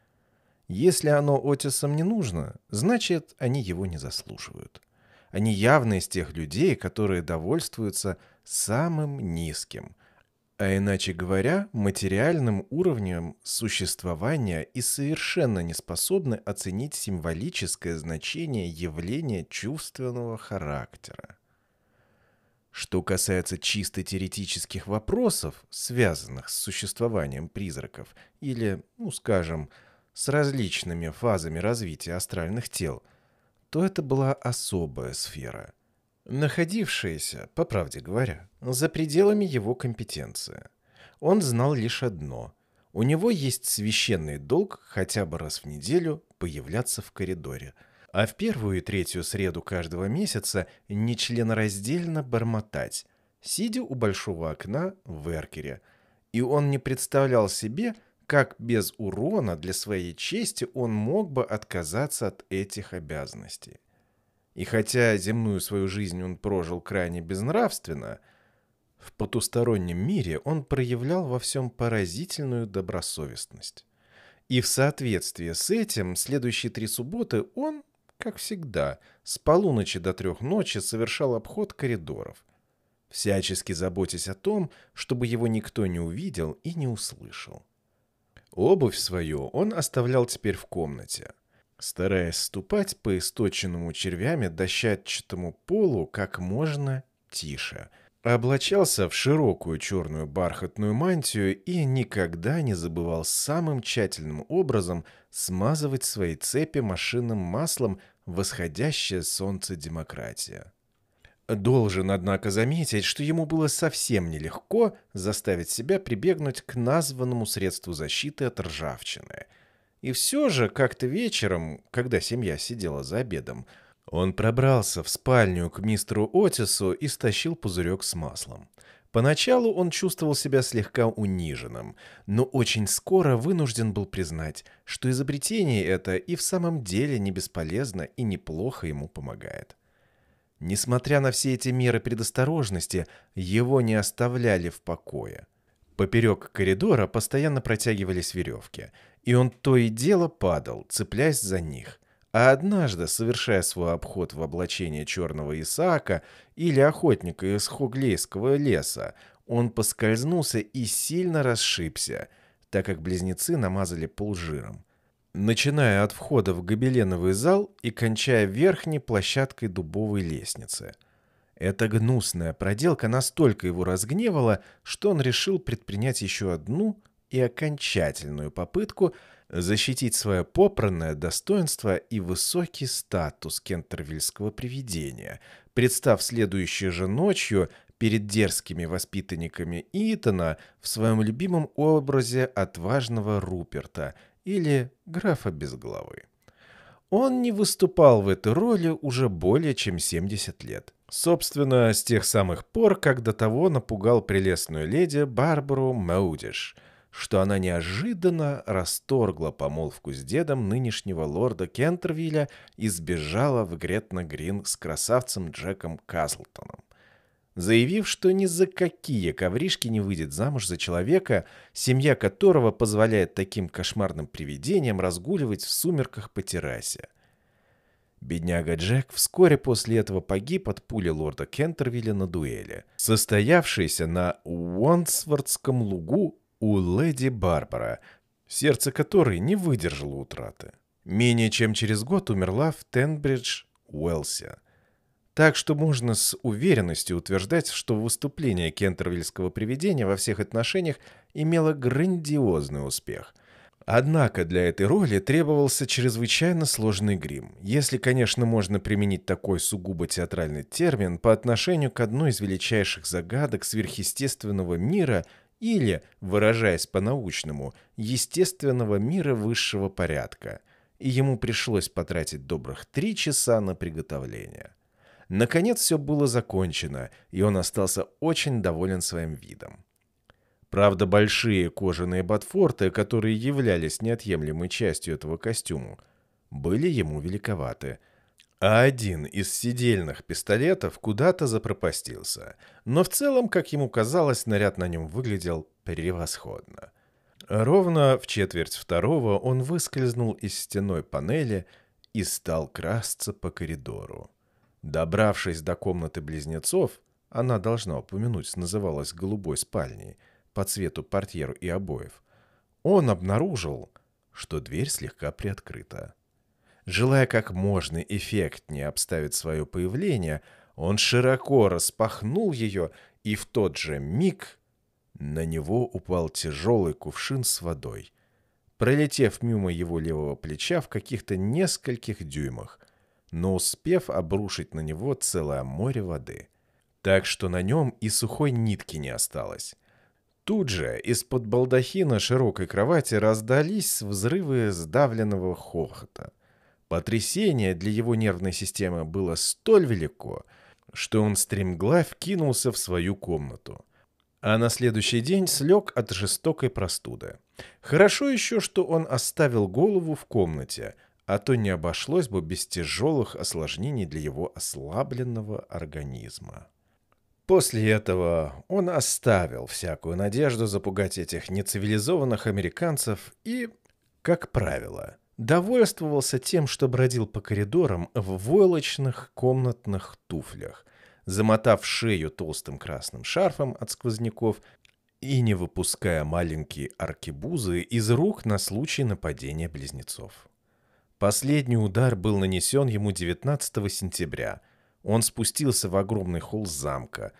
Если оно Отисам не нужно, значит, они его не заслуживают. Они явно из тех людей, которые довольствуются самым низким – а иначе говоря, материальным уровнем существования и совершенно не способны оценить символическое значение явления чувственного характера. Что касается чисто теоретических вопросов, связанных с существованием призраков или, ну скажем, с различными фазами развития астральных тел, то это была особая сфера – находившееся, по правде говоря, за пределами его компетенции. Он знал лишь одно. У него есть священный долг хотя бы раз в неделю появляться в коридоре, а в первую и третью среду каждого месяца нечленораздельно бормотать, сидя у большого окна в эркере. И он не представлял себе, как без урона для своей чести он мог бы отказаться от этих обязанностей. И хотя земную свою жизнь он прожил крайне безнравственно, в потустороннем мире он проявлял во всем поразительную добросовестность. И в соответствии с этим следующие три субботы он, как всегда, с полуночи до трех ночи совершал обход коридоров, всячески заботясь о том, чтобы его никто не увидел и не услышал. Обувь свою он оставлял теперь в комнате – стараясь ступать по источенному червями дощатчатому полу как можно тише. Облачался в широкую черную бархатную мантию и никогда не забывал самым тщательным образом смазывать свои цепи машинным маслом восходящее солнце демократия. Должен, однако, заметить, что ему было совсем нелегко заставить себя прибегнуть к названному средству защиты от ржавчины – и все же как-то вечером, когда семья сидела за обедом, он пробрался в спальню к мистеру Отису и стащил пузырек с маслом. Поначалу он чувствовал себя слегка униженным, но очень скоро вынужден был признать, что изобретение это и в самом деле не бесполезно и неплохо ему помогает. Несмотря на все эти меры предосторожности, его не оставляли в покое – Поперек коридора постоянно протягивались веревки, и он то и дело падал, цепляясь за них. А однажды, совершая свой обход в облачении черного Исаака или охотника из Хуглейского леса, он поскользнулся и сильно расшибся, так как близнецы намазали пол жиром. Начиная от входа в гобеленовый зал и кончая верхней площадкой дубовой лестницы – эта гнусная проделка настолько его разгневала, что он решил предпринять еще одну и окончательную попытку защитить свое попранное достоинство и высокий статус кентервильского привидения, представ следующей же ночью перед дерзкими воспитанниками Итана в своем любимом образе отважного Руперта или графа без головы. Он не выступал в этой роли уже более чем 70 лет. Собственно, с тех самых пор, как до того напугал прелестную леди Барбару Маудиш, что она неожиданно расторгла помолвку с дедом нынешнего лорда Кентервилля и сбежала в Гретна-Грин с красавцем Джеком Казлтоном заявив, что ни за какие ковришки не выйдет замуж за человека, семья которого позволяет таким кошмарным привидениям разгуливать в сумерках по террасе. Бедняга Джек вскоре после этого погиб от пули лорда Кентервилля на дуэли, состоявшейся на Уонсвордском лугу у леди Барбара, сердце которой не выдержало утраты. Менее чем через год умерла в Тенбридж, Уэлсе. Так что можно с уверенностью утверждать, что выступление кентервильского привидения во всех отношениях имело грандиозный успех. Однако для этой роли требовался чрезвычайно сложный грим, если, конечно, можно применить такой сугубо театральный термин по отношению к одной из величайших загадок сверхъестественного мира или, выражаясь по-научному, естественного мира высшего порядка, и ему пришлось потратить добрых три часа на приготовление. Наконец все было закончено, и он остался очень доволен своим видом. Правда, большие кожаные ботфорты, которые являлись неотъемлемой частью этого костюма, были ему великоваты – а один из сидельных пистолетов куда-то запропастился. Но в целом, как ему казалось, наряд на нем выглядел превосходно. Ровно в четверть второго он выскользнул из стеной панели и стал красться по коридору. Добравшись до комнаты близнецов, она, должна упомянуть, называлась «голубой спальней» по цвету портьер и обоев, он обнаружил, что дверь слегка приоткрыта. Желая как можно эффектнее обставить свое появление, он широко распахнул ее, и в тот же миг на него упал тяжелый кувшин с водой, пролетев мимо его левого плеча в каких-то нескольких дюймах но успев обрушить на него целое море воды. Так что на нем и сухой нитки не осталось. Тут же из-под балдахина широкой кровати раздались взрывы сдавленного хохота. Потрясение для его нервной системы было столь велико, что он стремглав кинулся в свою комнату. А на следующий день слег от жестокой простуды. Хорошо еще, что он оставил голову в комнате, а то не обошлось бы без тяжелых осложнений для его ослабленного организма. После этого он оставил всякую надежду запугать этих нецивилизованных американцев и, как правило, довольствовался тем, что бродил по коридорам в войлочных комнатных туфлях, замотав шею толстым красным шарфом от сквозняков и не выпуская маленькие аркебузы из рук на случай нападения близнецов. Последний удар был нанесен ему 19 сентября. Он спустился в огромный холл замка,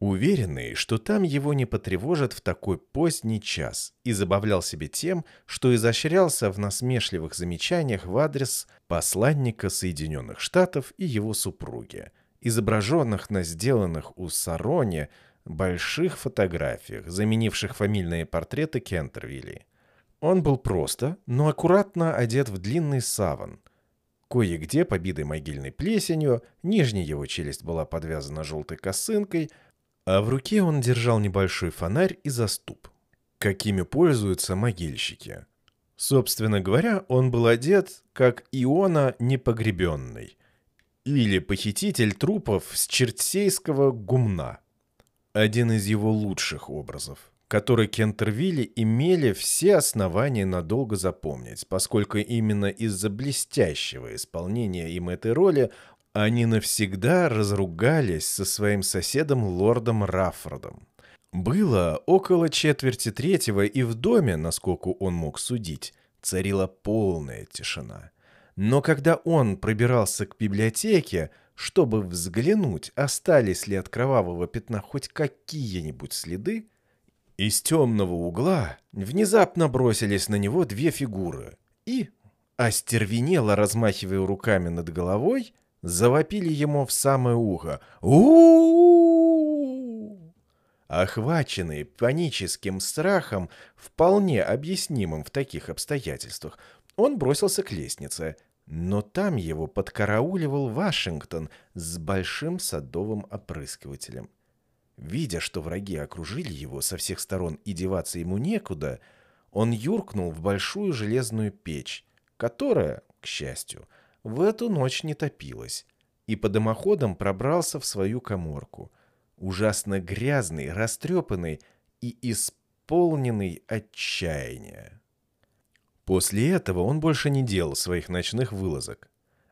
уверенный, что там его не потревожат в такой поздний час, и забавлял себе тем, что изощрялся в насмешливых замечаниях в адрес посланника Соединенных Штатов и его супруги, изображенных на сделанных у Сароне больших фотографиях, заменивших фамильные портреты Кентервилли. Он был просто, но аккуратно одет в длинный саван. Кое-где, побитый могильной плесенью, нижняя его челюсть была подвязана желтой косынкой, а в руке он держал небольшой фонарь и заступ. Какими пользуются могильщики? Собственно говоря, он был одет, как Иона непогребенный. Или похититель трупов с чертсейского гумна. Один из его лучших образов который Кентервилли имели все основания надолго запомнить, поскольку именно из-за блестящего исполнения им этой роли они навсегда разругались со своим соседом лордом Раффордом. Было около четверти третьего, и в доме, насколько он мог судить, царила полная тишина. Но когда он пробирался к библиотеке, чтобы взглянуть, остались ли от кровавого пятна хоть какие-нибудь следы, из темного угла внезапно бросились на него две фигуры и, остервенело размахивая руками над головой, завопили ему в самое ухо у, Охваченный паническим страхом, вполне объяснимым в таких обстоятельствах, он бросился к лестнице, но там его подкарауливал Вашингтон с большим садовым опрыскивателем. Видя, что враги окружили его со всех сторон и деваться ему некуда, он юркнул в большую железную печь, которая, к счастью, в эту ночь не топилась, и по дымоходам пробрался в свою коморку, ужасно грязный, растрепанный и исполненный отчаяния. После этого он больше не делал своих ночных вылазок,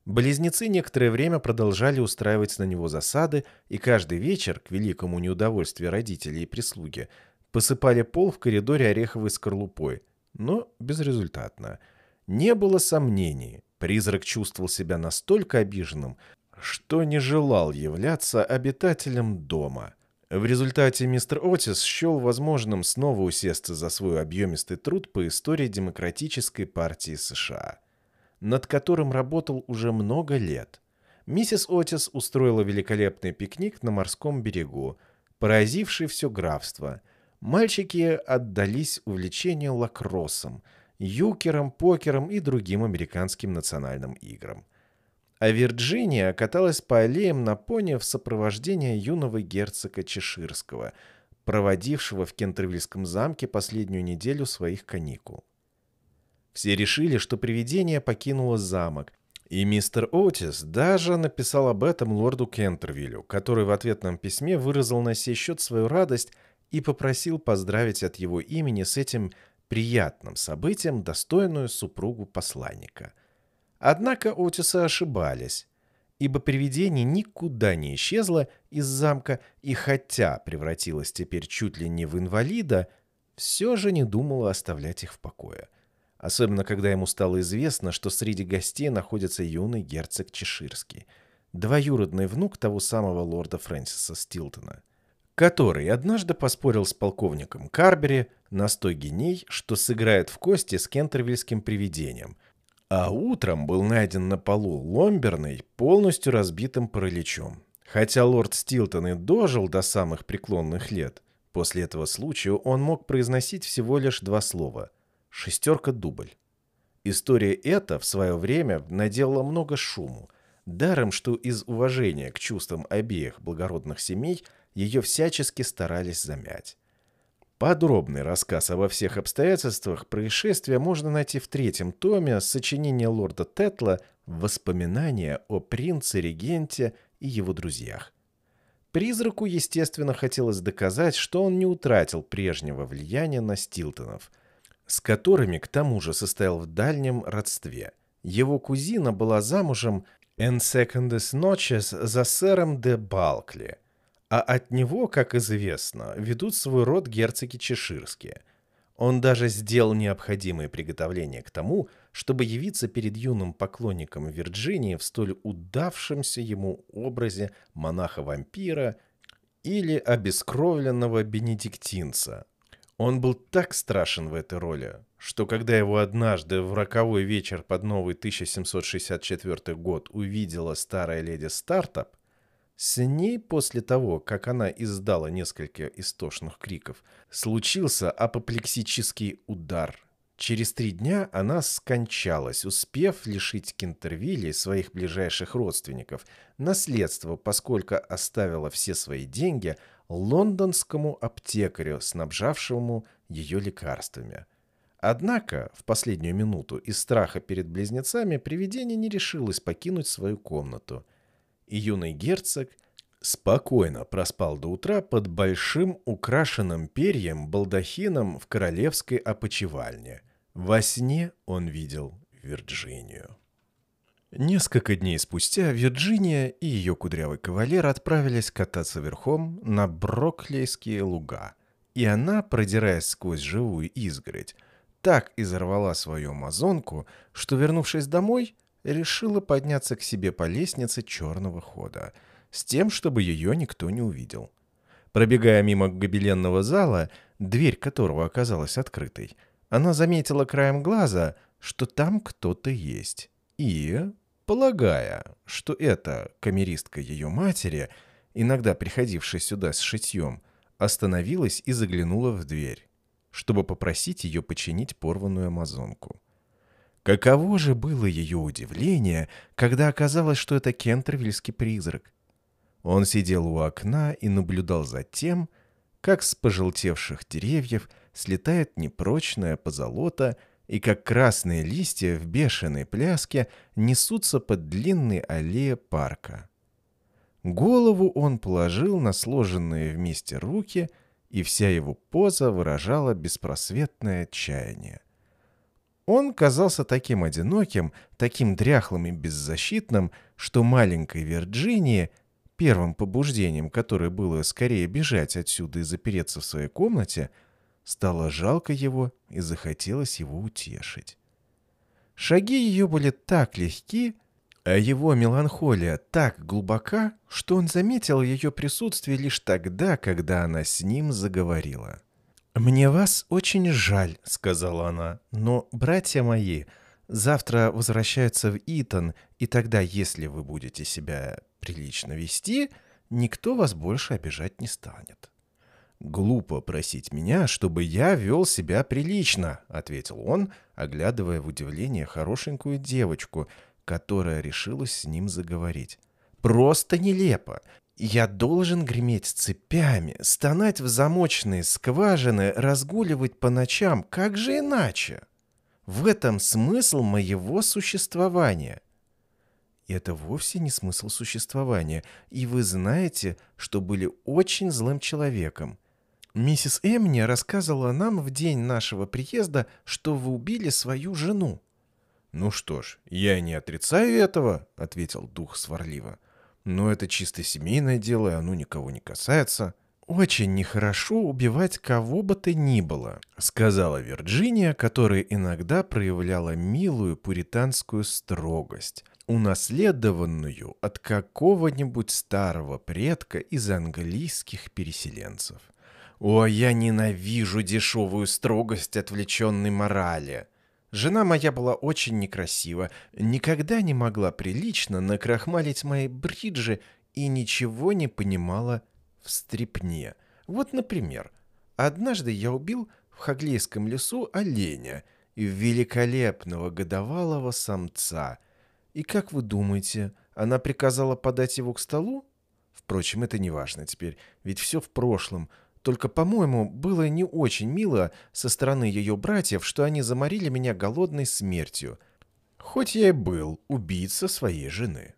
Близнецы некоторое время продолжали устраивать на него засады, и каждый вечер, к великому неудовольствию родителей и прислуги, посыпали пол в коридоре ореховой скорлупой, но безрезультатно. Не было сомнений, призрак чувствовал себя настолько обиженным, что не желал являться обитателем дома. В результате мистер Отис счел возможным снова усесться за свой объемистый труд по истории Демократической партии США – над которым работал уже много лет. Миссис Отис устроила великолепный пикник на морском берегу, поразивший все графство. Мальчики отдались увлечению лакроссом, юкером, покером и другим американским национальным играм. А Вирджиния каталась по аллеям на пони в сопровождении юного герцога Чеширского, проводившего в Кентервильском замке последнюю неделю своих каникул. Все решили, что привидение покинуло замок, и мистер Отис даже написал об этом лорду Кентервиллю, который в ответном письме выразил на сей счет свою радость и попросил поздравить от его имени с этим приятным событием достойную супругу посланника. Однако Отиса ошибались, ибо привидение никуда не исчезло из замка и хотя превратилось теперь чуть ли не в инвалида, все же не думало оставлять их в покое – Особенно, когда ему стало известно, что среди гостей находится юный герцог Чеширский, двоюродный внук того самого лорда Фрэнсиса Стилтона, который однажды поспорил с полковником Карбери на сто геней, что сыграет в кости с кентервильским привидением, а утром был найден на полу ломберный, полностью разбитым параличом. Хотя лорд Стилтон и дожил до самых преклонных лет, после этого случая он мог произносить всего лишь два слова – Шестерка дубль. История эта в свое время наделала много шуму. Даром, что из уважения к чувствам обеих благородных семей ее всячески старались замять. Подробный рассказ обо всех обстоятельствах происшествия можно найти в третьем томе сочинения лорда Тетла «Воспоминания о принце-регенте и его друзьях». Призраку, естественно, хотелось доказать, что он не утратил прежнего влияния на Стилтонов – с которыми к тому же состоял в дальнем родстве. Его кузина была замужем «en secondes noches» за сэром де Балкли, а от него, как известно, ведут свой род герцоги Чеширские. Он даже сделал необходимые приготовления к тому, чтобы явиться перед юным поклонником Вирджинии в столь удавшемся ему образе монаха-вампира или обескровленного бенедиктинца, он был так страшен в этой роли, что когда его однажды в роковой вечер под новый 1764 год увидела старая леди Стартап, с ней после того, как она издала несколько истошных криков, случился апоплексический удар. Через три дня она скончалась, успев лишить Кентервилли своих ближайших родственников, наследство, поскольку оставила все свои деньги – лондонскому аптекарю, снабжавшему ее лекарствами. Однако в последнюю минуту из страха перед близнецами привидение не решилось покинуть свою комнату, и юный герцог спокойно проспал до утра под большим украшенным перьем балдахином в королевской опочивальне. Во сне он видел Вирджинию. Несколько дней спустя Вирджиния и ее кудрявый кавалер отправились кататься верхом на Броклейские луга. И она, продираясь сквозь живую изгородь, так изорвала свою амазонку, что, вернувшись домой, решила подняться к себе по лестнице черного хода, с тем, чтобы ее никто не увидел. Пробегая мимо гобеленного зала, дверь которого оказалась открытой, она заметила краем глаза, что там кто-то есть. И, полагая, что эта камеристка ее матери, иногда приходившая сюда с шитьем, остановилась и заглянула в дверь, чтобы попросить ее починить порванную амазонку. Каково же было ее удивление, когда оказалось, что это кентервильский призрак. Он сидел у окна и наблюдал за тем, как с пожелтевших деревьев слетает непрочная позолота и как красные листья в бешеной пляске несутся по длинной аллее парка. Голову он положил на сложенные вместе руки, и вся его поза выражала беспросветное отчаяние. Он казался таким одиноким, таким дряхлым и беззащитным, что маленькой Вирджинии, первым побуждением которой было скорее бежать отсюда и запереться в своей комнате – Стало жалко его и захотелось его утешить. Шаги ее были так легки, а его меланхолия так глубока, что он заметил ее присутствие лишь тогда, когда она с ним заговорила. «Мне вас очень жаль», — сказала она, — «но, братья мои, завтра возвращаются в Итон, и тогда, если вы будете себя прилично вести, никто вас больше обижать не станет». «Глупо просить меня, чтобы я вел себя прилично», — ответил он, оглядывая в удивление хорошенькую девочку, которая решилась с ним заговорить. «Просто нелепо. Я должен греметь цепями, стонать в замочные скважины, разгуливать по ночам. Как же иначе? В этом смысл моего существования». Это вовсе не смысл существования, и вы знаете, что были очень злым человеком. Миссис Эмни рассказывала нам в день нашего приезда, что вы убили свою жену. Ну что ж, я не отрицаю этого, ответил дух сварливо. Но это чисто семейное дело, и оно никого не касается. Очень нехорошо убивать кого бы то ни было, сказала Вирджиния, которая иногда проявляла милую пуританскую строгость, унаследованную от какого-нибудь старого предка из английских переселенцев. О, я ненавижу дешевую строгость отвлеченной морали. Жена моя была очень некрасива, никогда не могла прилично накрахмалить мои бриджи и ничего не понимала в стрипне. Вот, например, однажды я убил в Хаглейском лесу оленя, великолепного годовалого самца. И как вы думаете, она приказала подать его к столу? Впрочем, это не важно теперь, ведь все в прошлом – только, по-моему, было не очень мило со стороны ее братьев, что они заморили меня голодной смертью. Хоть я и был убийца своей жены.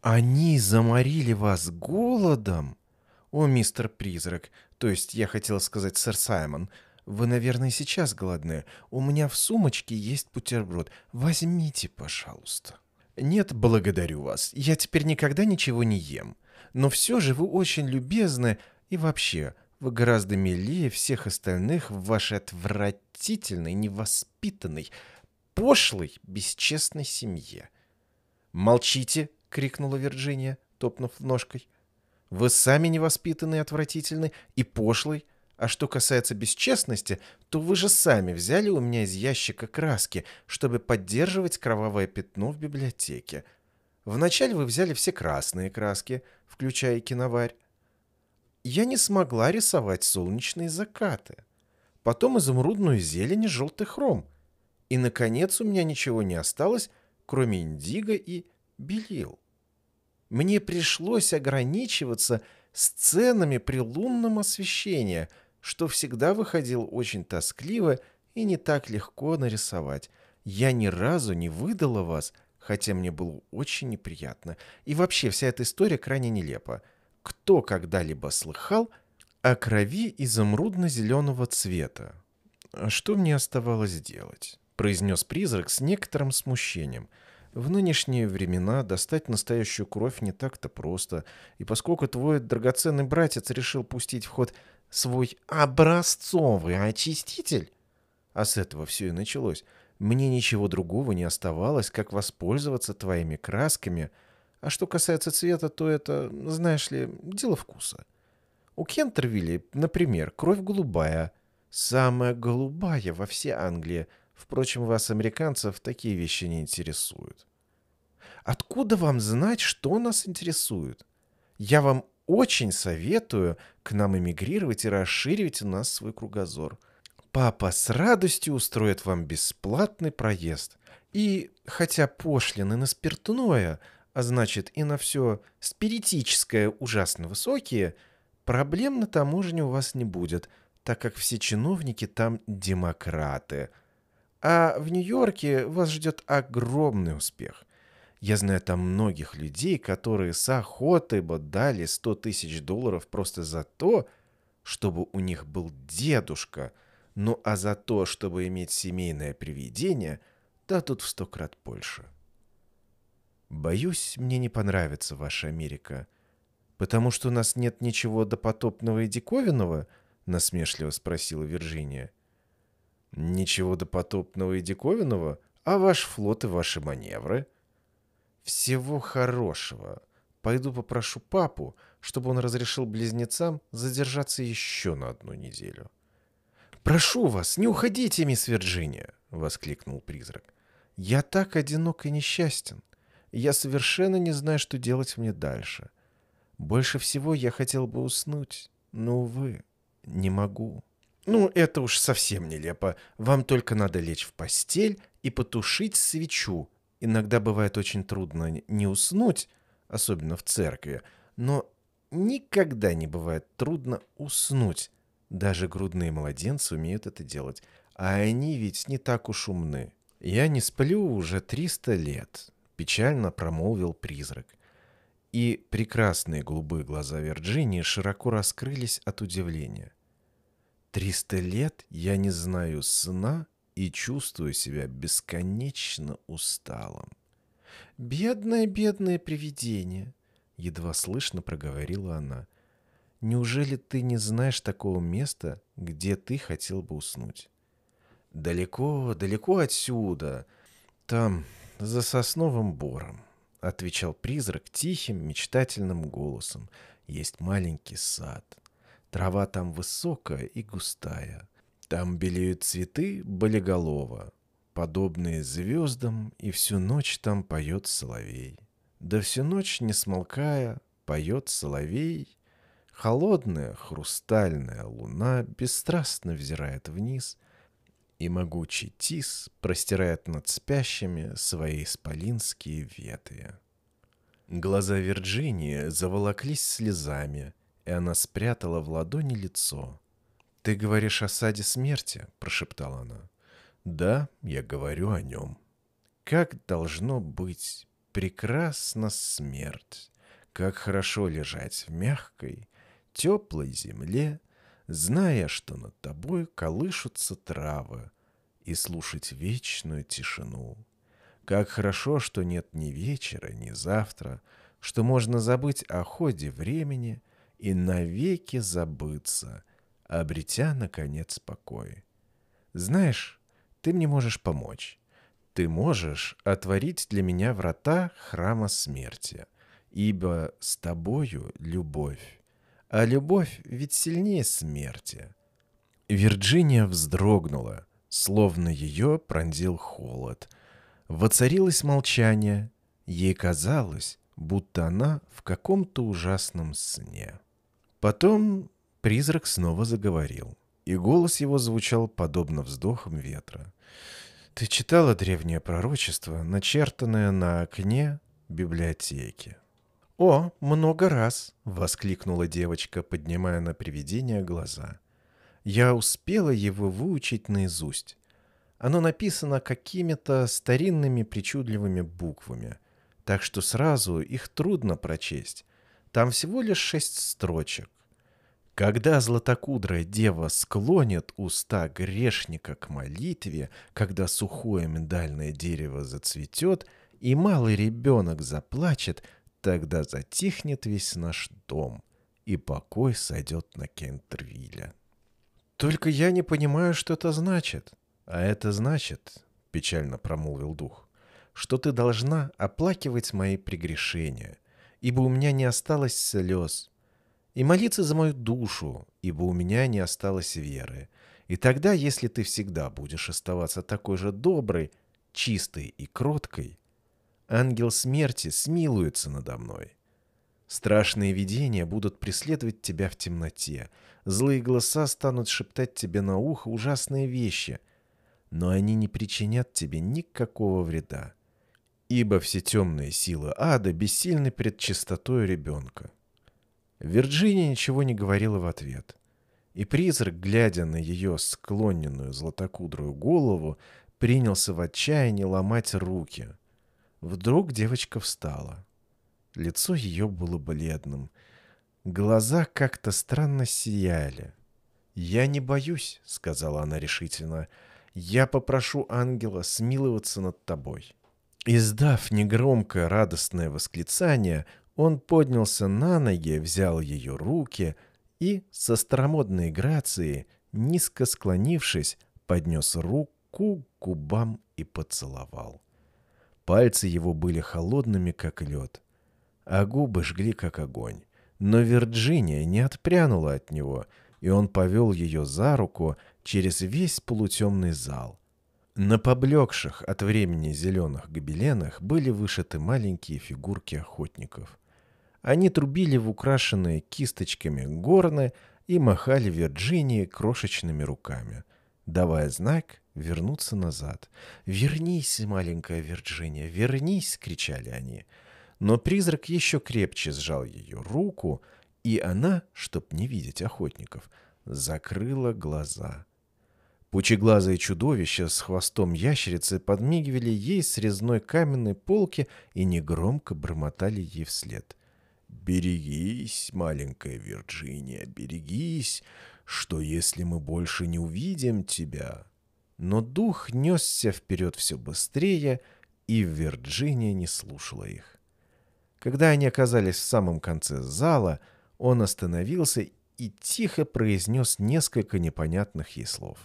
«Они заморили вас голодом?» «О, мистер Призрак, то есть я хотел сказать сэр Саймон, вы, наверное, сейчас голодны. У меня в сумочке есть бутерброд. Возьмите, пожалуйста». «Нет, благодарю вас. Я теперь никогда ничего не ем. Но все же вы очень любезны. И вообще, вы гораздо милее всех остальных в вашей отвратительной, невоспитанной, пошлой, бесчестной семье. «Молчите!» — крикнула Вирджиния, топнув ножкой. «Вы сами невоспитанные, отвратительны и пошлый. А что касается бесчестности, то вы же сами взяли у меня из ящика краски, чтобы поддерживать кровавое пятно в библиотеке. Вначале вы взяли все красные краски, включая киноварь, я не смогла рисовать солнечные закаты, потом изумрудную зелень и желтый хром, и, наконец, у меня ничего не осталось, кроме индиго и белил. Мне пришлось ограничиваться сценами при лунном освещении, что всегда выходило очень тоскливо и не так легко нарисовать. Я ни разу не выдала вас, хотя мне было очень неприятно. И вообще вся эта история крайне нелепа кто когда-либо слыхал о крови изумрудно-зеленого цвета. Что мне оставалось делать? произнес призрак с некоторым смущением. В нынешние времена достать настоящую кровь не так-то просто, и поскольку твой драгоценный братец решил пустить в ход свой образцовый очиститель, а с этого все и началось, мне ничего другого не оставалось, как воспользоваться твоими красками — а что касается цвета, то это, знаешь ли, дело вкуса. У Кентервилли, например, кровь голубая. Самая голубая во всей Англии. Впрочем, вас, американцев, такие вещи не интересуют. Откуда вам знать, что нас интересует? Я вам очень советую к нам эмигрировать и расширить у нас свой кругозор. Папа с радостью устроит вам бесплатный проезд. И, хотя пошлины на спиртное, а значит и на все спиритическое ужасно высокие, проблем на таможне у вас не будет, так как все чиновники там демократы. А в Нью-Йорке вас ждет огромный успех. Я знаю там многих людей, которые с охотой бы дали 100 тысяч долларов просто за то, чтобы у них был дедушка, ну а за то, чтобы иметь семейное привидение, да тут в сто крат больше. Боюсь, мне не понравится ваша Америка. Потому что у нас нет ничего допотопного и диковинного? Насмешливо спросила Вирджиния. Ничего допотопного и диковинного? А ваш флот и ваши маневры? Всего хорошего. Пойду попрошу папу, чтобы он разрешил близнецам задержаться еще на одну неделю. «Прошу вас, не уходите, мисс Вирджиния!» — воскликнул призрак. «Я так одинок и несчастен я совершенно не знаю, что делать мне дальше. Больше всего я хотел бы уснуть, но, увы, не могу. Ну, это уж совсем нелепо. Вам только надо лечь в постель и потушить свечу. Иногда бывает очень трудно не уснуть, особенно в церкви, но никогда не бывает трудно уснуть. Даже грудные младенцы умеют это делать. А они ведь не так уж умны. Я не сплю уже 300 лет печально промолвил призрак. И прекрасные голубые глаза Вирджинии широко раскрылись от удивления. «Триста лет я не знаю сна и чувствую себя бесконечно усталым». «Бедное, бедное привидение!» — едва слышно проговорила она. «Неужели ты не знаешь такого места, где ты хотел бы уснуть?» «Далеко, далеко отсюда. Там, «За сосновым бором», — отвечал призрак тихим, мечтательным голосом. «Есть маленький сад. Трава там высокая и густая. Там белеют цветы болиголова, подобные звездам, и всю ночь там поет соловей. Да всю ночь, не смолкая, поет соловей. Холодная, хрустальная луна бесстрастно взирает вниз — и могучий тис простирает над спящими свои исполинские ветви. Глаза Вирджинии заволоклись слезами, и она спрятала в ладони лицо. «Ты говоришь о саде смерти?» – прошептала она. «Да, я говорю о нем». «Как должно быть прекрасна смерть! Как хорошо лежать в мягкой, теплой земле – зная, что над тобой колышутся травы, и слушать вечную тишину. Как хорошо, что нет ни вечера, ни завтра, что можно забыть о ходе времени и навеки забыться, обретя, наконец, покой. Знаешь, ты мне можешь помочь. Ты можешь отворить для меня врата храма смерти, ибо с тобою любовь а любовь ведь сильнее смерти. Вирджиния вздрогнула, словно ее пронзил холод. Воцарилось молчание. Ей казалось, будто она в каком-то ужасном сне. Потом призрак снова заговорил, и голос его звучал подобно вздохам ветра. «Ты читала древнее пророчество, начертанное на окне библиотеки?» «О, много раз!» — воскликнула девочка, поднимая на привидение глаза. «Я успела его выучить наизусть. Оно написано какими-то старинными причудливыми буквами, так что сразу их трудно прочесть. Там всего лишь шесть строчек. Когда златокудрая дева склонит уста грешника к молитве, когда сухое миндальное дерево зацветет, и малый ребенок заплачет, Тогда затихнет весь наш дом, и покой сойдет на Кентрвилля. «Только я не понимаю, что это значит». «А это значит», — печально промолвил дух, — «что ты должна оплакивать мои прегрешения, ибо у меня не осталось слез, и молиться за мою душу, ибо у меня не осталось веры. И тогда, если ты всегда будешь оставаться такой же доброй, чистой и кроткой, ангел смерти смилуется надо мной. Страшные видения будут преследовать тебя в темноте. Злые голоса станут шептать тебе на ухо ужасные вещи, но они не причинят тебе никакого вреда. Ибо все темные силы ада бессильны пред чистотой ребенка. Вирджиния ничего не говорила в ответ. И призрак, глядя на ее склоненную златокудрую голову, принялся в отчаянии ломать руки – Вдруг девочка встала. Лицо ее было бледным. Глаза как-то странно сияли. «Я не боюсь», — сказала она решительно. «Я попрошу ангела смиловаться над тобой». Издав негромкое радостное восклицание, он поднялся на ноги, взял ее руки и, со старомодной грацией, низко склонившись, поднес руку к губам и поцеловал. Пальцы его были холодными, как лед, а губы жгли, как огонь. Но Вирджиния не отпрянула от него, и он повел ее за руку через весь полутемный зал. На поблекших от времени зеленых гобеленах были вышиты маленькие фигурки охотников. Они трубили в украшенные кисточками горны и махали Вирджинии крошечными руками, давая знак, вернуться назад. «Вернись, маленькая Вирджиния, вернись!» — кричали они. Но призрак еще крепче сжал ее руку, и она, чтоб не видеть охотников, закрыла глаза. Пучеглазые чудовища с хвостом ящерицы подмигивали ей с резной каменной полки и негромко бормотали ей вслед. «Берегись, маленькая Вирджиния, берегись, что если мы больше не увидим тебя, но дух несся вперед все быстрее, и Вирджиния не слушала их. Когда они оказались в самом конце зала, он остановился и тихо произнес несколько непонятных ей слов.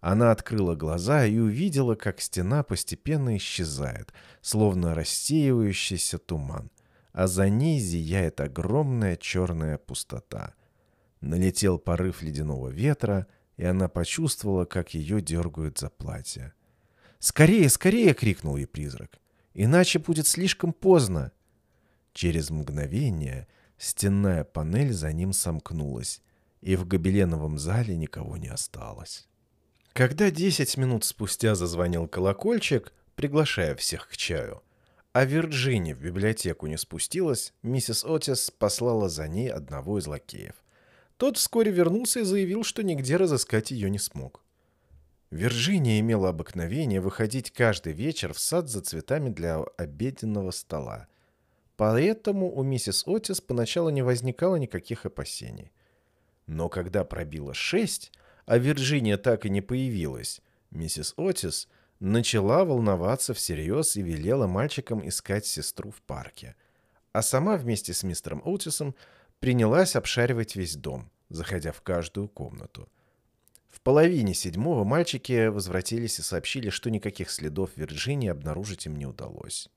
Она открыла глаза и увидела, как стена постепенно исчезает, словно рассеивающийся туман, а за ней зияет огромная черная пустота. Налетел порыв ледяного ветра, и она почувствовала, как ее дергают за платье. «Скорее, скорее!» — крикнул ей призрак. «Иначе будет слишком поздно!» Через мгновение стенная панель за ним сомкнулась, и в гобеленовом зале никого не осталось. Когда десять минут спустя зазвонил колокольчик, приглашая всех к чаю, а Вирджини в библиотеку не спустилась, миссис Отис послала за ней одного из лакеев. Тот вскоре вернулся и заявил, что нигде разыскать ее не смог. Вирджиния имела обыкновение выходить каждый вечер в сад за цветами для обеденного стола. Поэтому у миссис Отис поначалу не возникало никаких опасений. Но когда пробило шесть, а Вирджиния так и не появилась, миссис Отис начала волноваться всерьез и велела мальчикам искать сестру в парке. А сама вместе с мистером Отисом – принялась обшаривать весь дом, заходя в каждую комнату. В половине седьмого мальчики возвратились и сообщили, что никаких следов Вирджинии обнаружить им не удалось.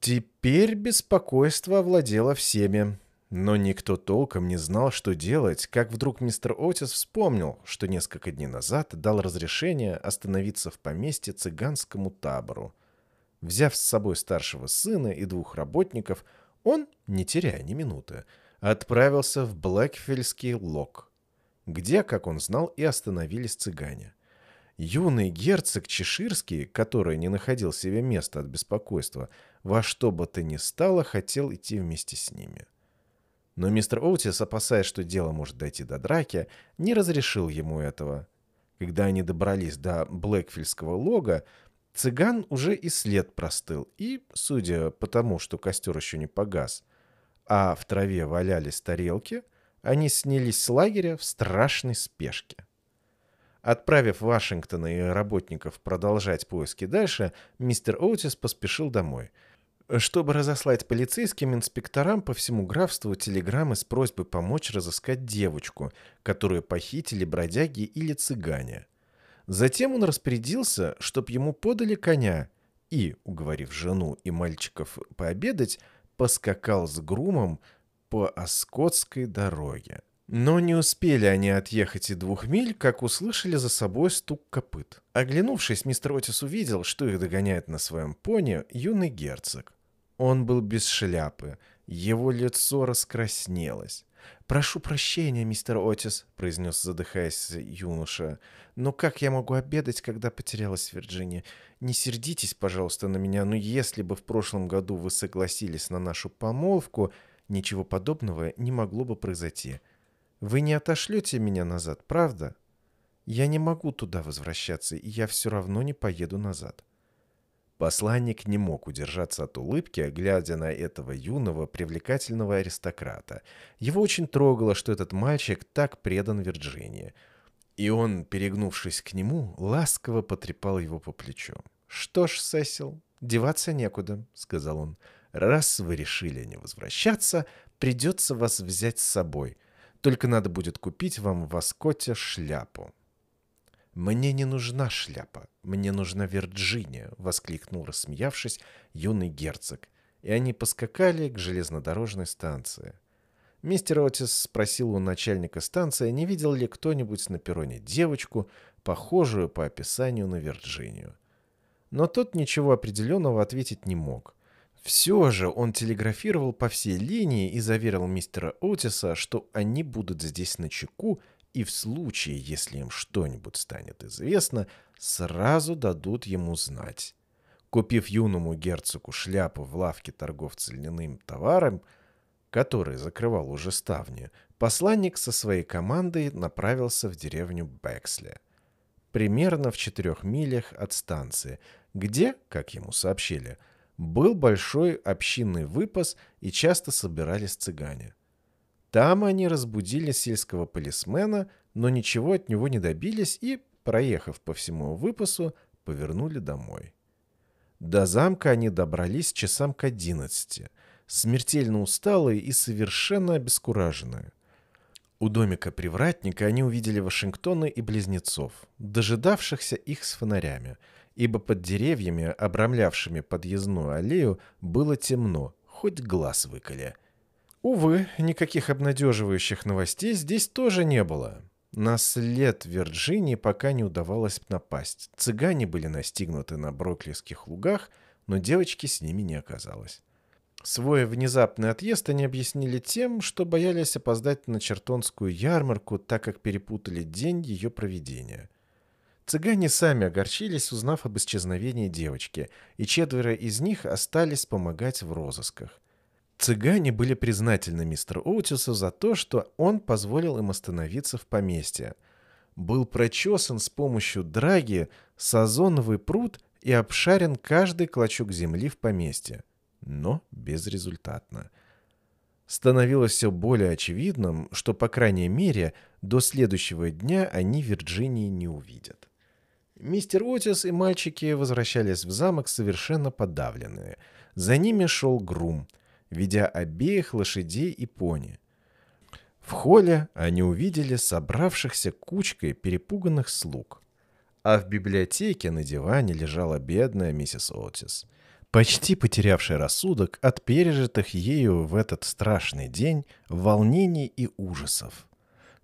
Теперь беспокойство овладело всеми, но никто толком не знал, что делать, как вдруг мистер Отис вспомнил, что несколько дней назад дал разрешение остановиться в поместье цыганскому табору. Взяв с собой старшего сына и двух работников, он, не теряя ни минуты, отправился в Блэкфельский лог, где, как он знал, и остановились цыгане. Юный герцог Чеширский, который не находил себе места от беспокойства, во что бы то ни стало, хотел идти вместе с ними. Но мистер Оутис, опасаясь, что дело может дойти до драки, не разрешил ему этого. Когда они добрались до Блэкфельского лога, цыган уже и след простыл, и, судя по тому, что костер еще не погас, — а в траве валялись тарелки, они снялись с лагеря в страшной спешке. Отправив Вашингтона и работников продолжать поиски дальше, мистер Оутис поспешил домой, чтобы разослать полицейским инспекторам по всему графству телеграммы с просьбой помочь разыскать девочку, которую похитили бродяги или цыгане. Затем он распорядился, чтоб ему подали коня, и, уговорив жену и мальчиков пообедать, поскакал с грумом по Оскотской дороге. Но не успели они отъехать и двух миль, как услышали за собой стук копыт. Оглянувшись, мистер Отис увидел, что их догоняет на своем пони юный герцог. Он был без шляпы, его лицо раскраснелось. «Прошу прощения, мистер Отис», — произнес, задыхаясь юноша. «Но как я могу обедать, когда потерялась Вирджиния? Не сердитесь, пожалуйста, на меня, но если бы в прошлом году вы согласились на нашу помолвку, ничего подобного не могло бы произойти. Вы не отошлете меня назад, правда? Я не могу туда возвращаться, и я все равно не поеду назад». Посланник не мог удержаться от улыбки, глядя на этого юного, привлекательного аристократа. Его очень трогало, что этот мальчик так предан Вирджинии. И он, перегнувшись к нему, ласково потрепал его по плечу. «Что ж, Сесил, деваться некуда», — сказал он. «Раз вы решили не возвращаться, придется вас взять с собой. Только надо будет купить вам в Аскоте шляпу». «Мне не нужна шляпа, мне нужна Вирджиния!» — воскликнул, рассмеявшись, юный герцог. И они поскакали к железнодорожной станции. Мистер Отис спросил у начальника станции, не видел ли кто-нибудь на перроне девочку, похожую по описанию на Вирджинию. Но тот ничего определенного ответить не мог. Все же он телеграфировал по всей линии и заверил мистера Отиса, что они будут здесь на чеку и в случае, если им что-нибудь станет известно, сразу дадут ему знать. Купив юному герцогу шляпу в лавке торговца льняным товаром, который закрывал уже ставни, посланник со своей командой направился в деревню Бэксли, примерно в четырех милях от станции, где, как ему сообщили, был большой общинный выпас и часто собирались цыгане – там они разбудили сельского полисмена, но ничего от него не добились и, проехав по всему выпасу, повернули домой. До замка они добрались часам к одиннадцати, смертельно усталые и совершенно обескураженные. У домика привратника они увидели Вашингтона и близнецов, дожидавшихся их с фонарями, ибо под деревьями, обрамлявшими подъездную аллею, было темно, хоть глаз выколи – Увы, никаких обнадеживающих новостей здесь тоже не было. На след Вирджинии пока не удавалось напасть. Цыгане были настигнуты на броклинских лугах, но девочки с ними не оказалось. Свой внезапный отъезд они объяснили тем, что боялись опоздать на чертонскую ярмарку, так как перепутали день ее проведения. Цыгане сами огорчились, узнав об исчезновении девочки, и четверо из них остались помогать в розысках. Цыгане были признательны мистеру Оутису за то, что он позволил им остановиться в поместье. Был прочесан с помощью драги сазоновый пруд и обшарен каждый клочок земли в поместье, но безрезультатно. Становилось все более очевидным, что, по крайней мере, до следующего дня они Вирджинии не увидят. Мистер Отис и мальчики возвращались в замок совершенно подавленные. За ними шел грум — ведя обеих лошадей и пони. В холле они увидели собравшихся кучкой перепуганных слуг. А в библиотеке на диване лежала бедная миссис Отис, почти потерявшая рассудок от пережитых ею в этот страшный день волнений и ужасов.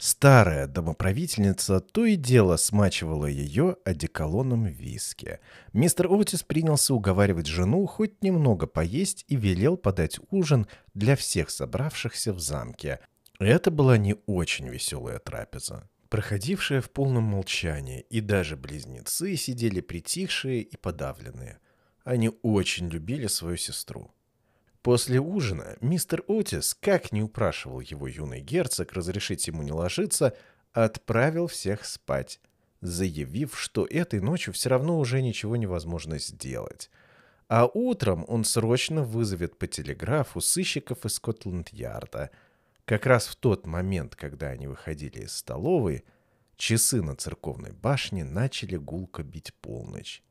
Старая домоправительница то и дело смачивала ее одеколоном виски. Мистер Отис принялся уговаривать жену хоть немного поесть и велел подать ужин для всех собравшихся в замке. Это была не очень веселая трапеза проходившая в полном молчании, и даже близнецы сидели притихшие и подавленные. Они очень любили свою сестру. После ужина мистер Отис, как не упрашивал его юный герцог разрешить ему не ложиться, отправил всех спать, заявив, что этой ночью все равно уже ничего невозможно сделать. А утром он срочно вызовет по телеграфу сыщиков из Скотланд-Ярда. Как раз в тот момент, когда они выходили из столовой, часы на церковной башне начали гулко бить полночь.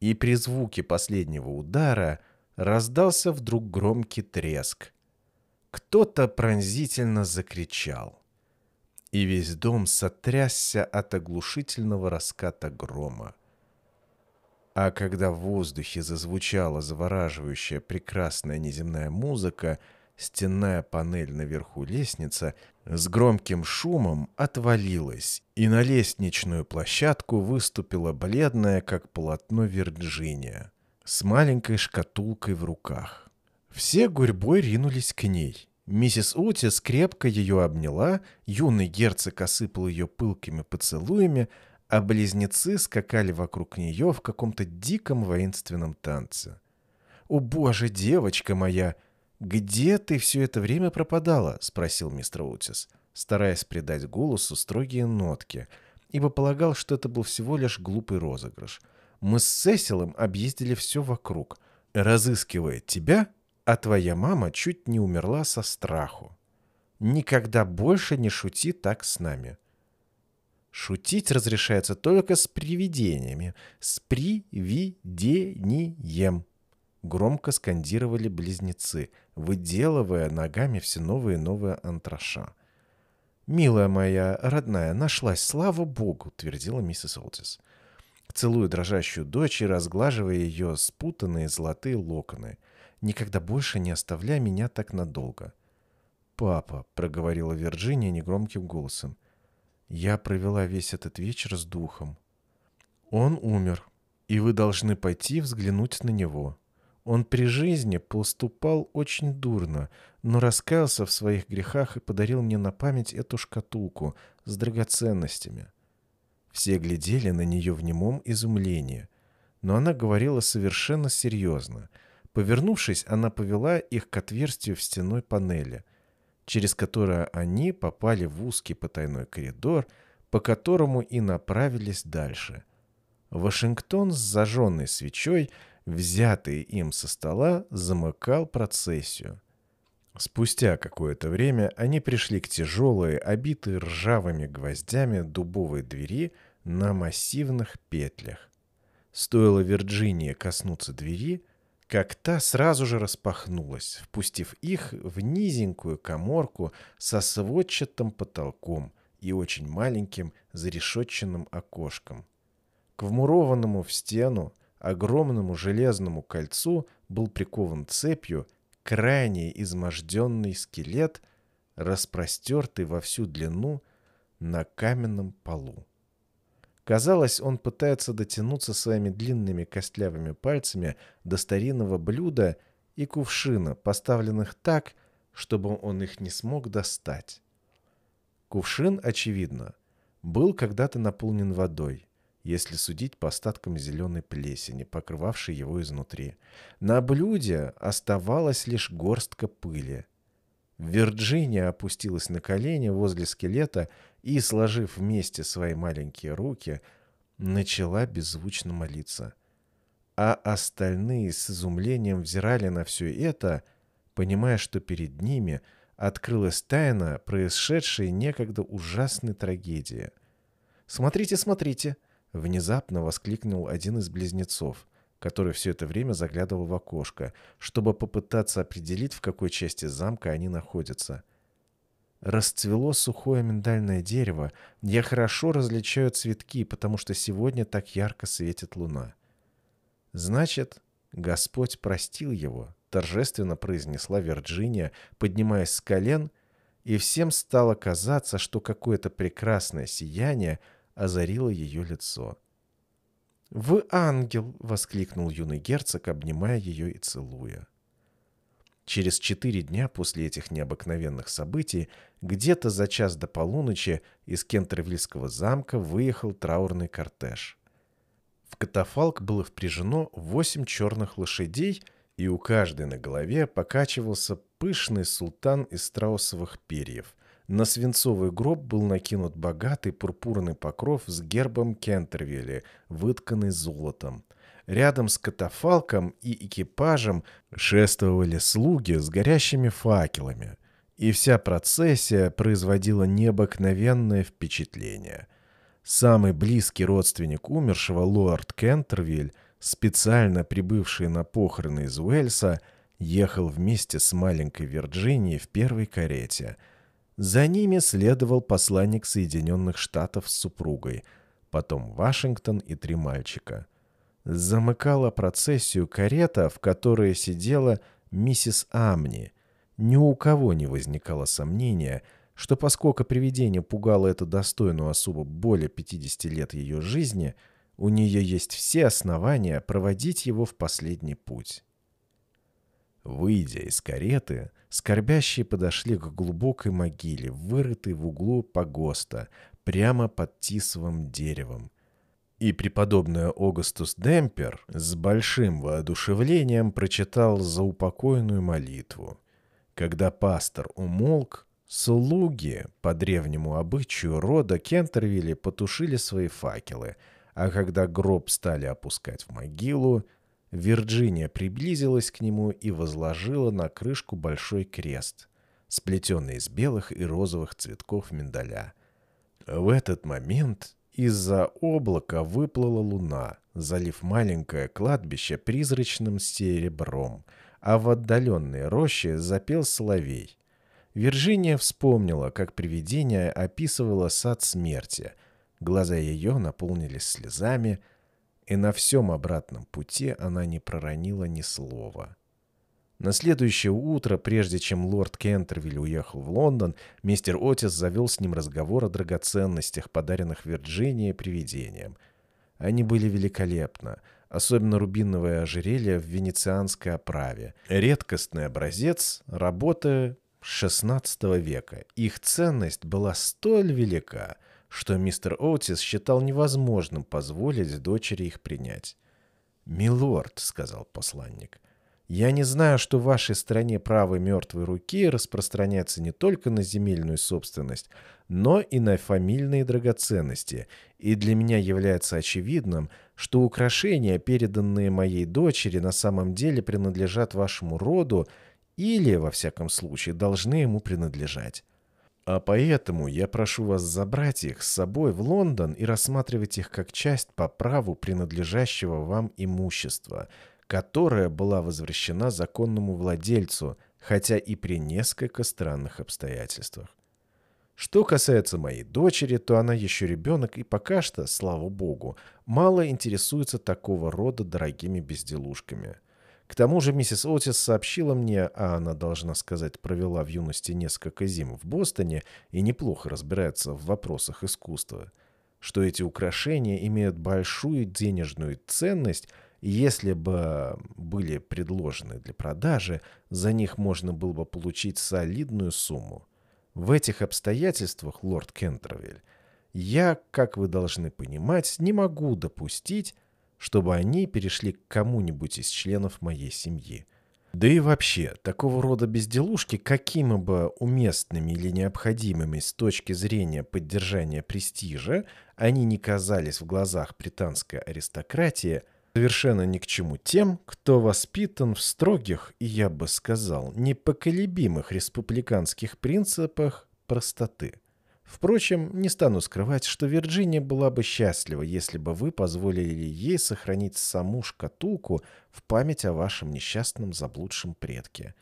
И при звуке последнего удара – раздался вдруг громкий треск. Кто-то пронзительно закричал. И весь дом сотрясся от оглушительного раската грома. А когда в воздухе зазвучала завораживающая прекрасная неземная музыка, стенная панель наверху лестницы с громким шумом отвалилась, и на лестничную площадку выступила бледная, как полотно Вирджиния с маленькой шкатулкой в руках. Все гурьбой ринулись к ней. Миссис Утис крепко ее обняла, юный герцог осыпал ее пылкими поцелуями, а близнецы скакали вокруг нее в каком-то диком воинственном танце. «О боже, девочка моя! Где ты все это время пропадала?» — спросил мистер Утис, стараясь придать голосу строгие нотки, ибо полагал, что это был всего лишь глупый розыгрыш — мы с Сесилом объездили все вокруг, разыскивая тебя, а твоя мама чуть не умерла со страху. Никогда больше не шути так с нами. Шутить разрешается только с привидениями. С привидением. Громко скандировали близнецы, выделывая ногами все новые и новые антраша. «Милая моя, родная, нашлась, слава богу!» — твердила миссис Олтис. Целую дрожащую дочь и разглаживая ее спутанные золотые локоны. «Никогда больше не оставляй меня так надолго». «Папа», — проговорила Вирджиния негромким голосом, — «я провела весь этот вечер с духом». «Он умер, и вы должны пойти взглянуть на него», он при жизни поступал очень дурно, но раскаялся в своих грехах и подарил мне на память эту шкатулку с драгоценностями. Все глядели на нее в немом изумлении, но она говорила совершенно серьезно. Повернувшись, она повела их к отверстию в стеной панели, через которое они попали в узкий потайной коридор, по которому и направились дальше. Вашингтон с зажженной свечой, взятый им со стола, замыкал процессию. Спустя какое-то время они пришли к тяжелой, обитой ржавыми гвоздями дубовой двери – на массивных петлях. Стоило Вирджинии коснуться двери, как та сразу же распахнулась, впустив их в низенькую коморку со сводчатым потолком и очень маленьким зарешетченным окошком. К вмурованному в стену огромному железному кольцу был прикован цепью крайне изможденный скелет, распростертый во всю длину на каменном полу. Казалось, он пытается дотянуться своими длинными костлявыми пальцами до старинного блюда и кувшина, поставленных так, чтобы он их не смог достать. Кувшин, очевидно, был когда-то наполнен водой, если судить по остаткам зеленой плесени, покрывавшей его изнутри. На блюде оставалась лишь горстка пыли. Вирджиния опустилась на колени возле скелета, и, сложив вместе свои маленькие руки, начала беззвучно молиться. А остальные с изумлением взирали на все это, понимая, что перед ними открылась тайна, происшедшей некогда ужасной трагедии. «Смотрите, смотрите!» — внезапно воскликнул один из близнецов — который все это время заглядывал в окошко, чтобы попытаться определить, в какой части замка они находятся. Расцвело сухое миндальное дерево. Я хорошо различаю цветки, потому что сегодня так ярко светит луна. Значит, Господь простил его, торжественно произнесла Вирджиния, поднимаясь с колен, и всем стало казаться, что какое-то прекрасное сияние озарило ее лицо. «Вы ангел!» — воскликнул юный герцог, обнимая ее и целуя. Через четыре дня после этих необыкновенных событий, где-то за час до полуночи из Кентервильского замка выехал траурный кортеж. В катафалк было впряжено восемь черных лошадей, и у каждой на голове покачивался пышный султан из страусовых перьев. На свинцовый гроб был накинут богатый пурпурный покров с гербом Кентервилля, вытканный золотом – Рядом с катафалком и экипажем шествовали слуги с горящими факелами. И вся процессия производила необыкновенное впечатление. Самый близкий родственник умершего, лорд Кентервиль, специально прибывший на похороны из Уэльса, ехал вместе с маленькой Вирджинией в первой карете. За ними следовал посланник Соединенных Штатов с супругой, потом Вашингтон и три мальчика – замыкала процессию карета, в которой сидела миссис Амни. Ни у кого не возникало сомнения, что поскольку привидение пугало эту достойную особу более 50 лет ее жизни, у нее есть все основания проводить его в последний путь. Выйдя из кареты, скорбящие подошли к глубокой могиле, вырытой в углу погоста, прямо под тисовым деревом – и преподобная Огастус Демпер с большим воодушевлением прочитал заупокойную молитву. Когда пастор умолк, слуги, по древнему обычаю рода Кентервилли, потушили свои факелы, а когда гроб стали опускать в могилу, Вирджиния приблизилась к нему и возложила на крышку большой крест, сплетенный из белых и розовых цветков миндаля. В этот момент из-за облака выплыла луна, залив маленькое кладбище призрачным серебром, а в отдаленной роще запел соловей. Виржиния вспомнила, как привидение описывало сад смерти. Глаза ее наполнились слезами, и на всем обратном пути она не проронила ни слова. На следующее утро, прежде чем лорд Кентервиль уехал в Лондон, мистер Отис завел с ним разговор о драгоценностях, подаренных Вирджинии привидением. Они были великолепны, особенно рубиновое ожерелье в венецианской оправе. Редкостный образец работы XVI века. Их ценность была столь велика, что мистер Отис считал невозможным позволить дочери их принять. «Милорд», — сказал посланник, — я не знаю, что в вашей стране право мертвой руки распространяется не только на земельную собственность, но и на фамильные драгоценности, и для меня является очевидным, что украшения, переданные моей дочери, на самом деле принадлежат вашему роду или, во всяком случае, должны ему принадлежать. А поэтому я прошу вас забрать их с собой в Лондон и рассматривать их как часть по праву принадлежащего вам имущества – которая была возвращена законному владельцу, хотя и при несколько странных обстоятельствах. Что касается моей дочери, то она еще ребенок и пока что, слава богу, мало интересуется такого рода дорогими безделушками. К тому же миссис Отис сообщила мне, а она, должна сказать, провела в юности несколько зим в Бостоне и неплохо разбирается в вопросах искусства, что эти украшения имеют большую денежную ценность – если бы были предложены для продажи, за них можно было бы получить солидную сумму. В этих обстоятельствах, лорд Кентервиль, я, как вы должны понимать, не могу допустить, чтобы они перешли к кому-нибудь из членов моей семьи. Да и вообще, такого рода безделушки, какими бы уместными или необходимыми с точки зрения поддержания престижа, они не казались в глазах британской аристократии – совершенно ни к чему тем, кто воспитан в строгих и, я бы сказал, непоколебимых республиканских принципах простоты. Впрочем, не стану скрывать, что Вирджиния была бы счастлива, если бы вы позволили ей сохранить саму шкатулку в память о вашем несчастном заблудшем предке.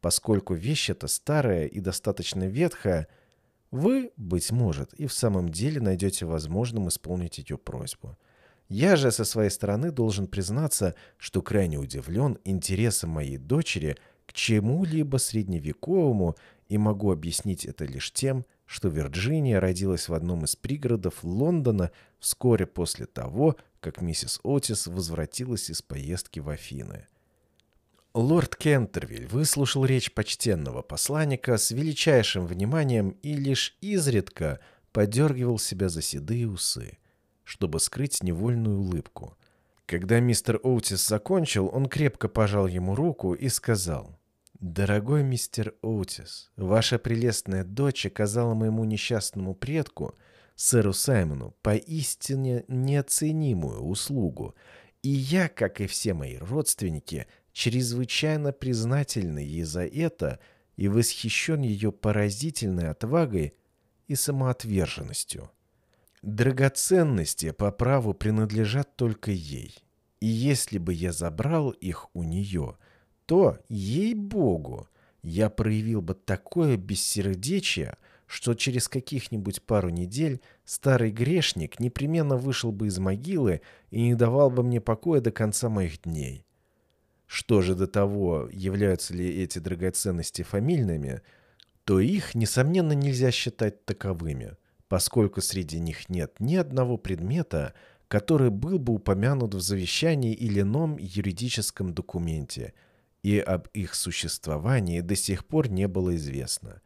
Поскольку вещь эта старая и достаточно ветхая, вы, быть может, и в самом деле найдете возможным исполнить ее просьбу. — я же со своей стороны должен признаться, что крайне удивлен интересом моей дочери к чему-либо средневековому и могу объяснить это лишь тем, что Вирджиния родилась в одном из пригородов Лондона вскоре после того, как миссис Отис возвратилась из поездки в Афины. Лорд Кентервиль выслушал речь почтенного посланника с величайшим вниманием и лишь изредка подергивал себя за седые усы чтобы скрыть невольную улыбку. Когда мистер Оутис закончил, он крепко пожал ему руку и сказал, «Дорогой мистер Оутис, ваша прелестная дочь оказала моему несчастному предку, сэру Саймону, поистине неоценимую услугу, и я, как и все мои родственники, чрезвычайно признательны ей за это и восхищен ее поразительной отвагой и самоотверженностью». Драгоценности по праву принадлежат только ей. И если бы я забрал их у нее, то, ей-богу, я проявил бы такое бессердечие, что через каких-нибудь пару недель старый грешник непременно вышел бы из могилы и не давал бы мне покоя до конца моих дней. Что же до того, являются ли эти драгоценности фамильными, то их, несомненно, нельзя считать таковыми – поскольку среди них нет ни одного предмета, который был бы упомянут в завещании или ином юридическом документе, и об их существовании до сих пор не было известно.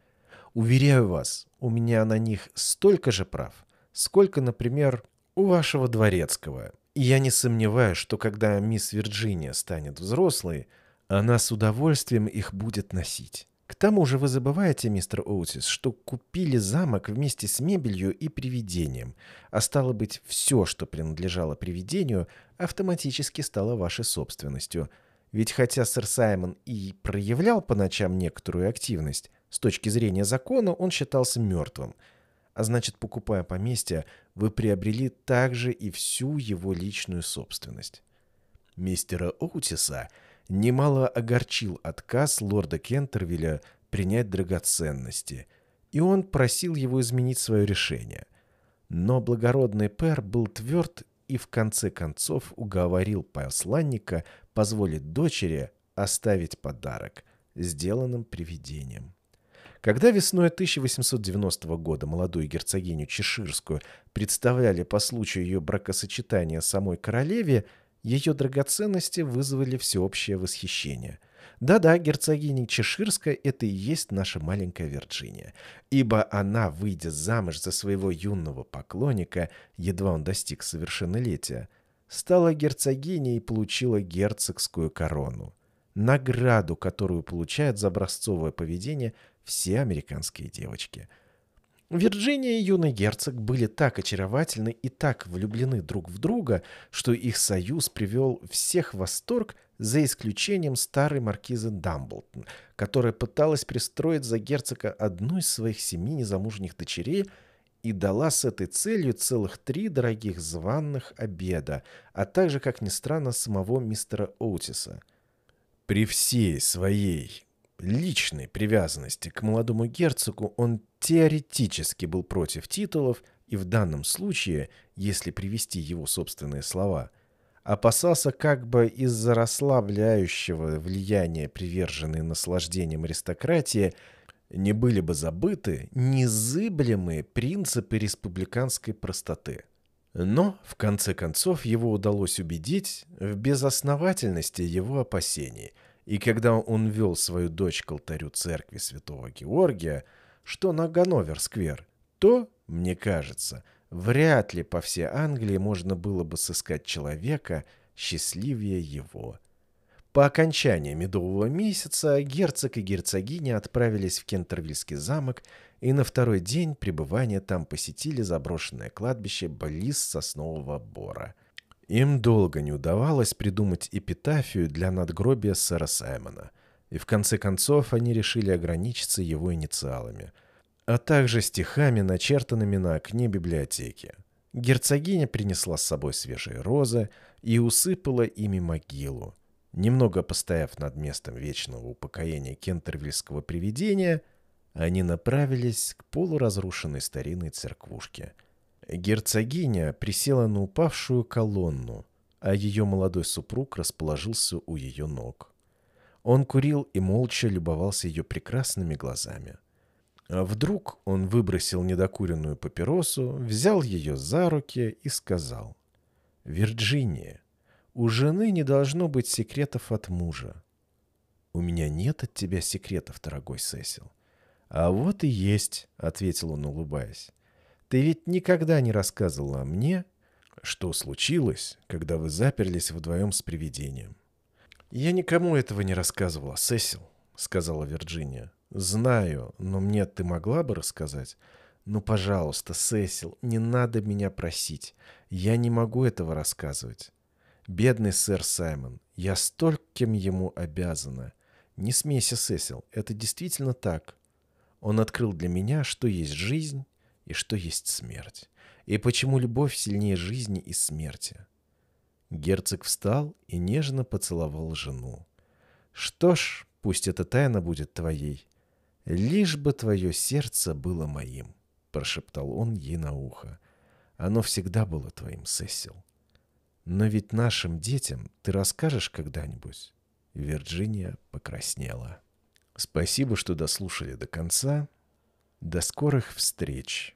Уверяю вас, у меня на них столько же прав, сколько, например, у вашего дворецкого. И я не сомневаюсь, что когда мисс Вирджиния станет взрослой, она с удовольствием их будет носить. К тому же вы забываете, мистер Оутис, что купили замок вместе с мебелью и привидением, а стало быть, все, что принадлежало привидению, автоматически стало вашей собственностью. Ведь хотя сэр Саймон и проявлял по ночам некоторую активность, с точки зрения закона он считался мертвым. А значит, покупая поместье, вы приобрели также и всю его личную собственность. Мистера Оутиса – немало огорчил отказ лорда Кентервилля принять драгоценности, и он просил его изменить свое решение. Но благородный пэр был тверд и в конце концов уговорил посланника позволить дочери оставить подарок, сделанным привидением. Когда весной 1890 года молодую герцогиню Чеширскую представляли по случаю ее бракосочетания самой королеве, ее драгоценности вызвали всеобщее восхищение. Да-да, герцогиня Чеширская – это и есть наша маленькая Вирджиния, ибо она, выйдя замуж за своего юного поклонника, едва он достиг совершеннолетия, стала герцогиней и получила герцогскую корону награду, которую получают за образцовое поведение все американские девочки – Вирджиния и юный герцог были так очаровательны и так влюблены друг в друга, что их союз привел всех в восторг, за исключением старой маркизы Дамблтон, которая пыталась пристроить за герцога одну из своих семи незамужних дочерей и дала с этой целью целых три дорогих званных обеда, а также, как ни странно, самого мистера Оутиса. При всей своей личной привязанности к молодому герцогу он теоретически был против титулов и в данном случае, если привести его собственные слова, опасался как бы из-за расслабляющего влияния приверженной наслаждением аристократии не были бы забыты незыблемые принципы республиканской простоты. Но, в конце концов, его удалось убедить в безосновательности его опасений – и когда он вел свою дочь к алтарю церкви святого Георгия, что на Ганновер-сквер, то, мне кажется, вряд ли по всей Англии можно было бы сыскать человека счастливее его. По окончании медового месяца герцог и герцогиня отправились в Кентервильский замок, и на второй день пребывания там посетили заброшенное кладбище близ Соснового Бора – им долго не удавалось придумать эпитафию для надгробия сэра Саймона, и в конце концов они решили ограничиться его инициалами, а также стихами, начертанными на окне библиотеки. Герцогиня принесла с собой свежие розы и усыпала ими могилу. Немного постояв над местом вечного упокоения кентервильского привидения, они направились к полуразрушенной старинной церквушке – Герцогиня присела на упавшую колонну, а ее молодой супруг расположился у ее ног. Он курил и молча любовался ее прекрасными глазами. А вдруг он выбросил недокуренную папиросу, взял ее за руки и сказал. «Вирджиния, у жены не должно быть секретов от мужа». «У меня нет от тебя секретов, дорогой Сесил». «А вот и есть», — ответил он, улыбаясь. Ты ведь никогда не рассказывала мне, что случилось, когда вы заперлись вдвоем с привидением. «Я никому этого не рассказывала, Сесил», — сказала Вирджиния. «Знаю, но мне ты могла бы рассказать?» «Ну, пожалуйста, Сесил, не надо меня просить. Я не могу этого рассказывать. Бедный сэр Саймон, я стольким ему обязана. Не смейся, Сесил, это действительно так. Он открыл для меня, что есть жизнь, и что есть смерть, и почему любовь сильнее жизни и смерти. Герцог встал и нежно поцеловал жену. «Что ж, пусть эта тайна будет твоей. Лишь бы твое сердце было моим», — прошептал он ей на ухо. «Оно всегда было твоим, Сесил. Но ведь нашим детям ты расскажешь когда-нибудь?» Вирджиния покраснела. Спасибо, что дослушали до конца. До скорых встреч!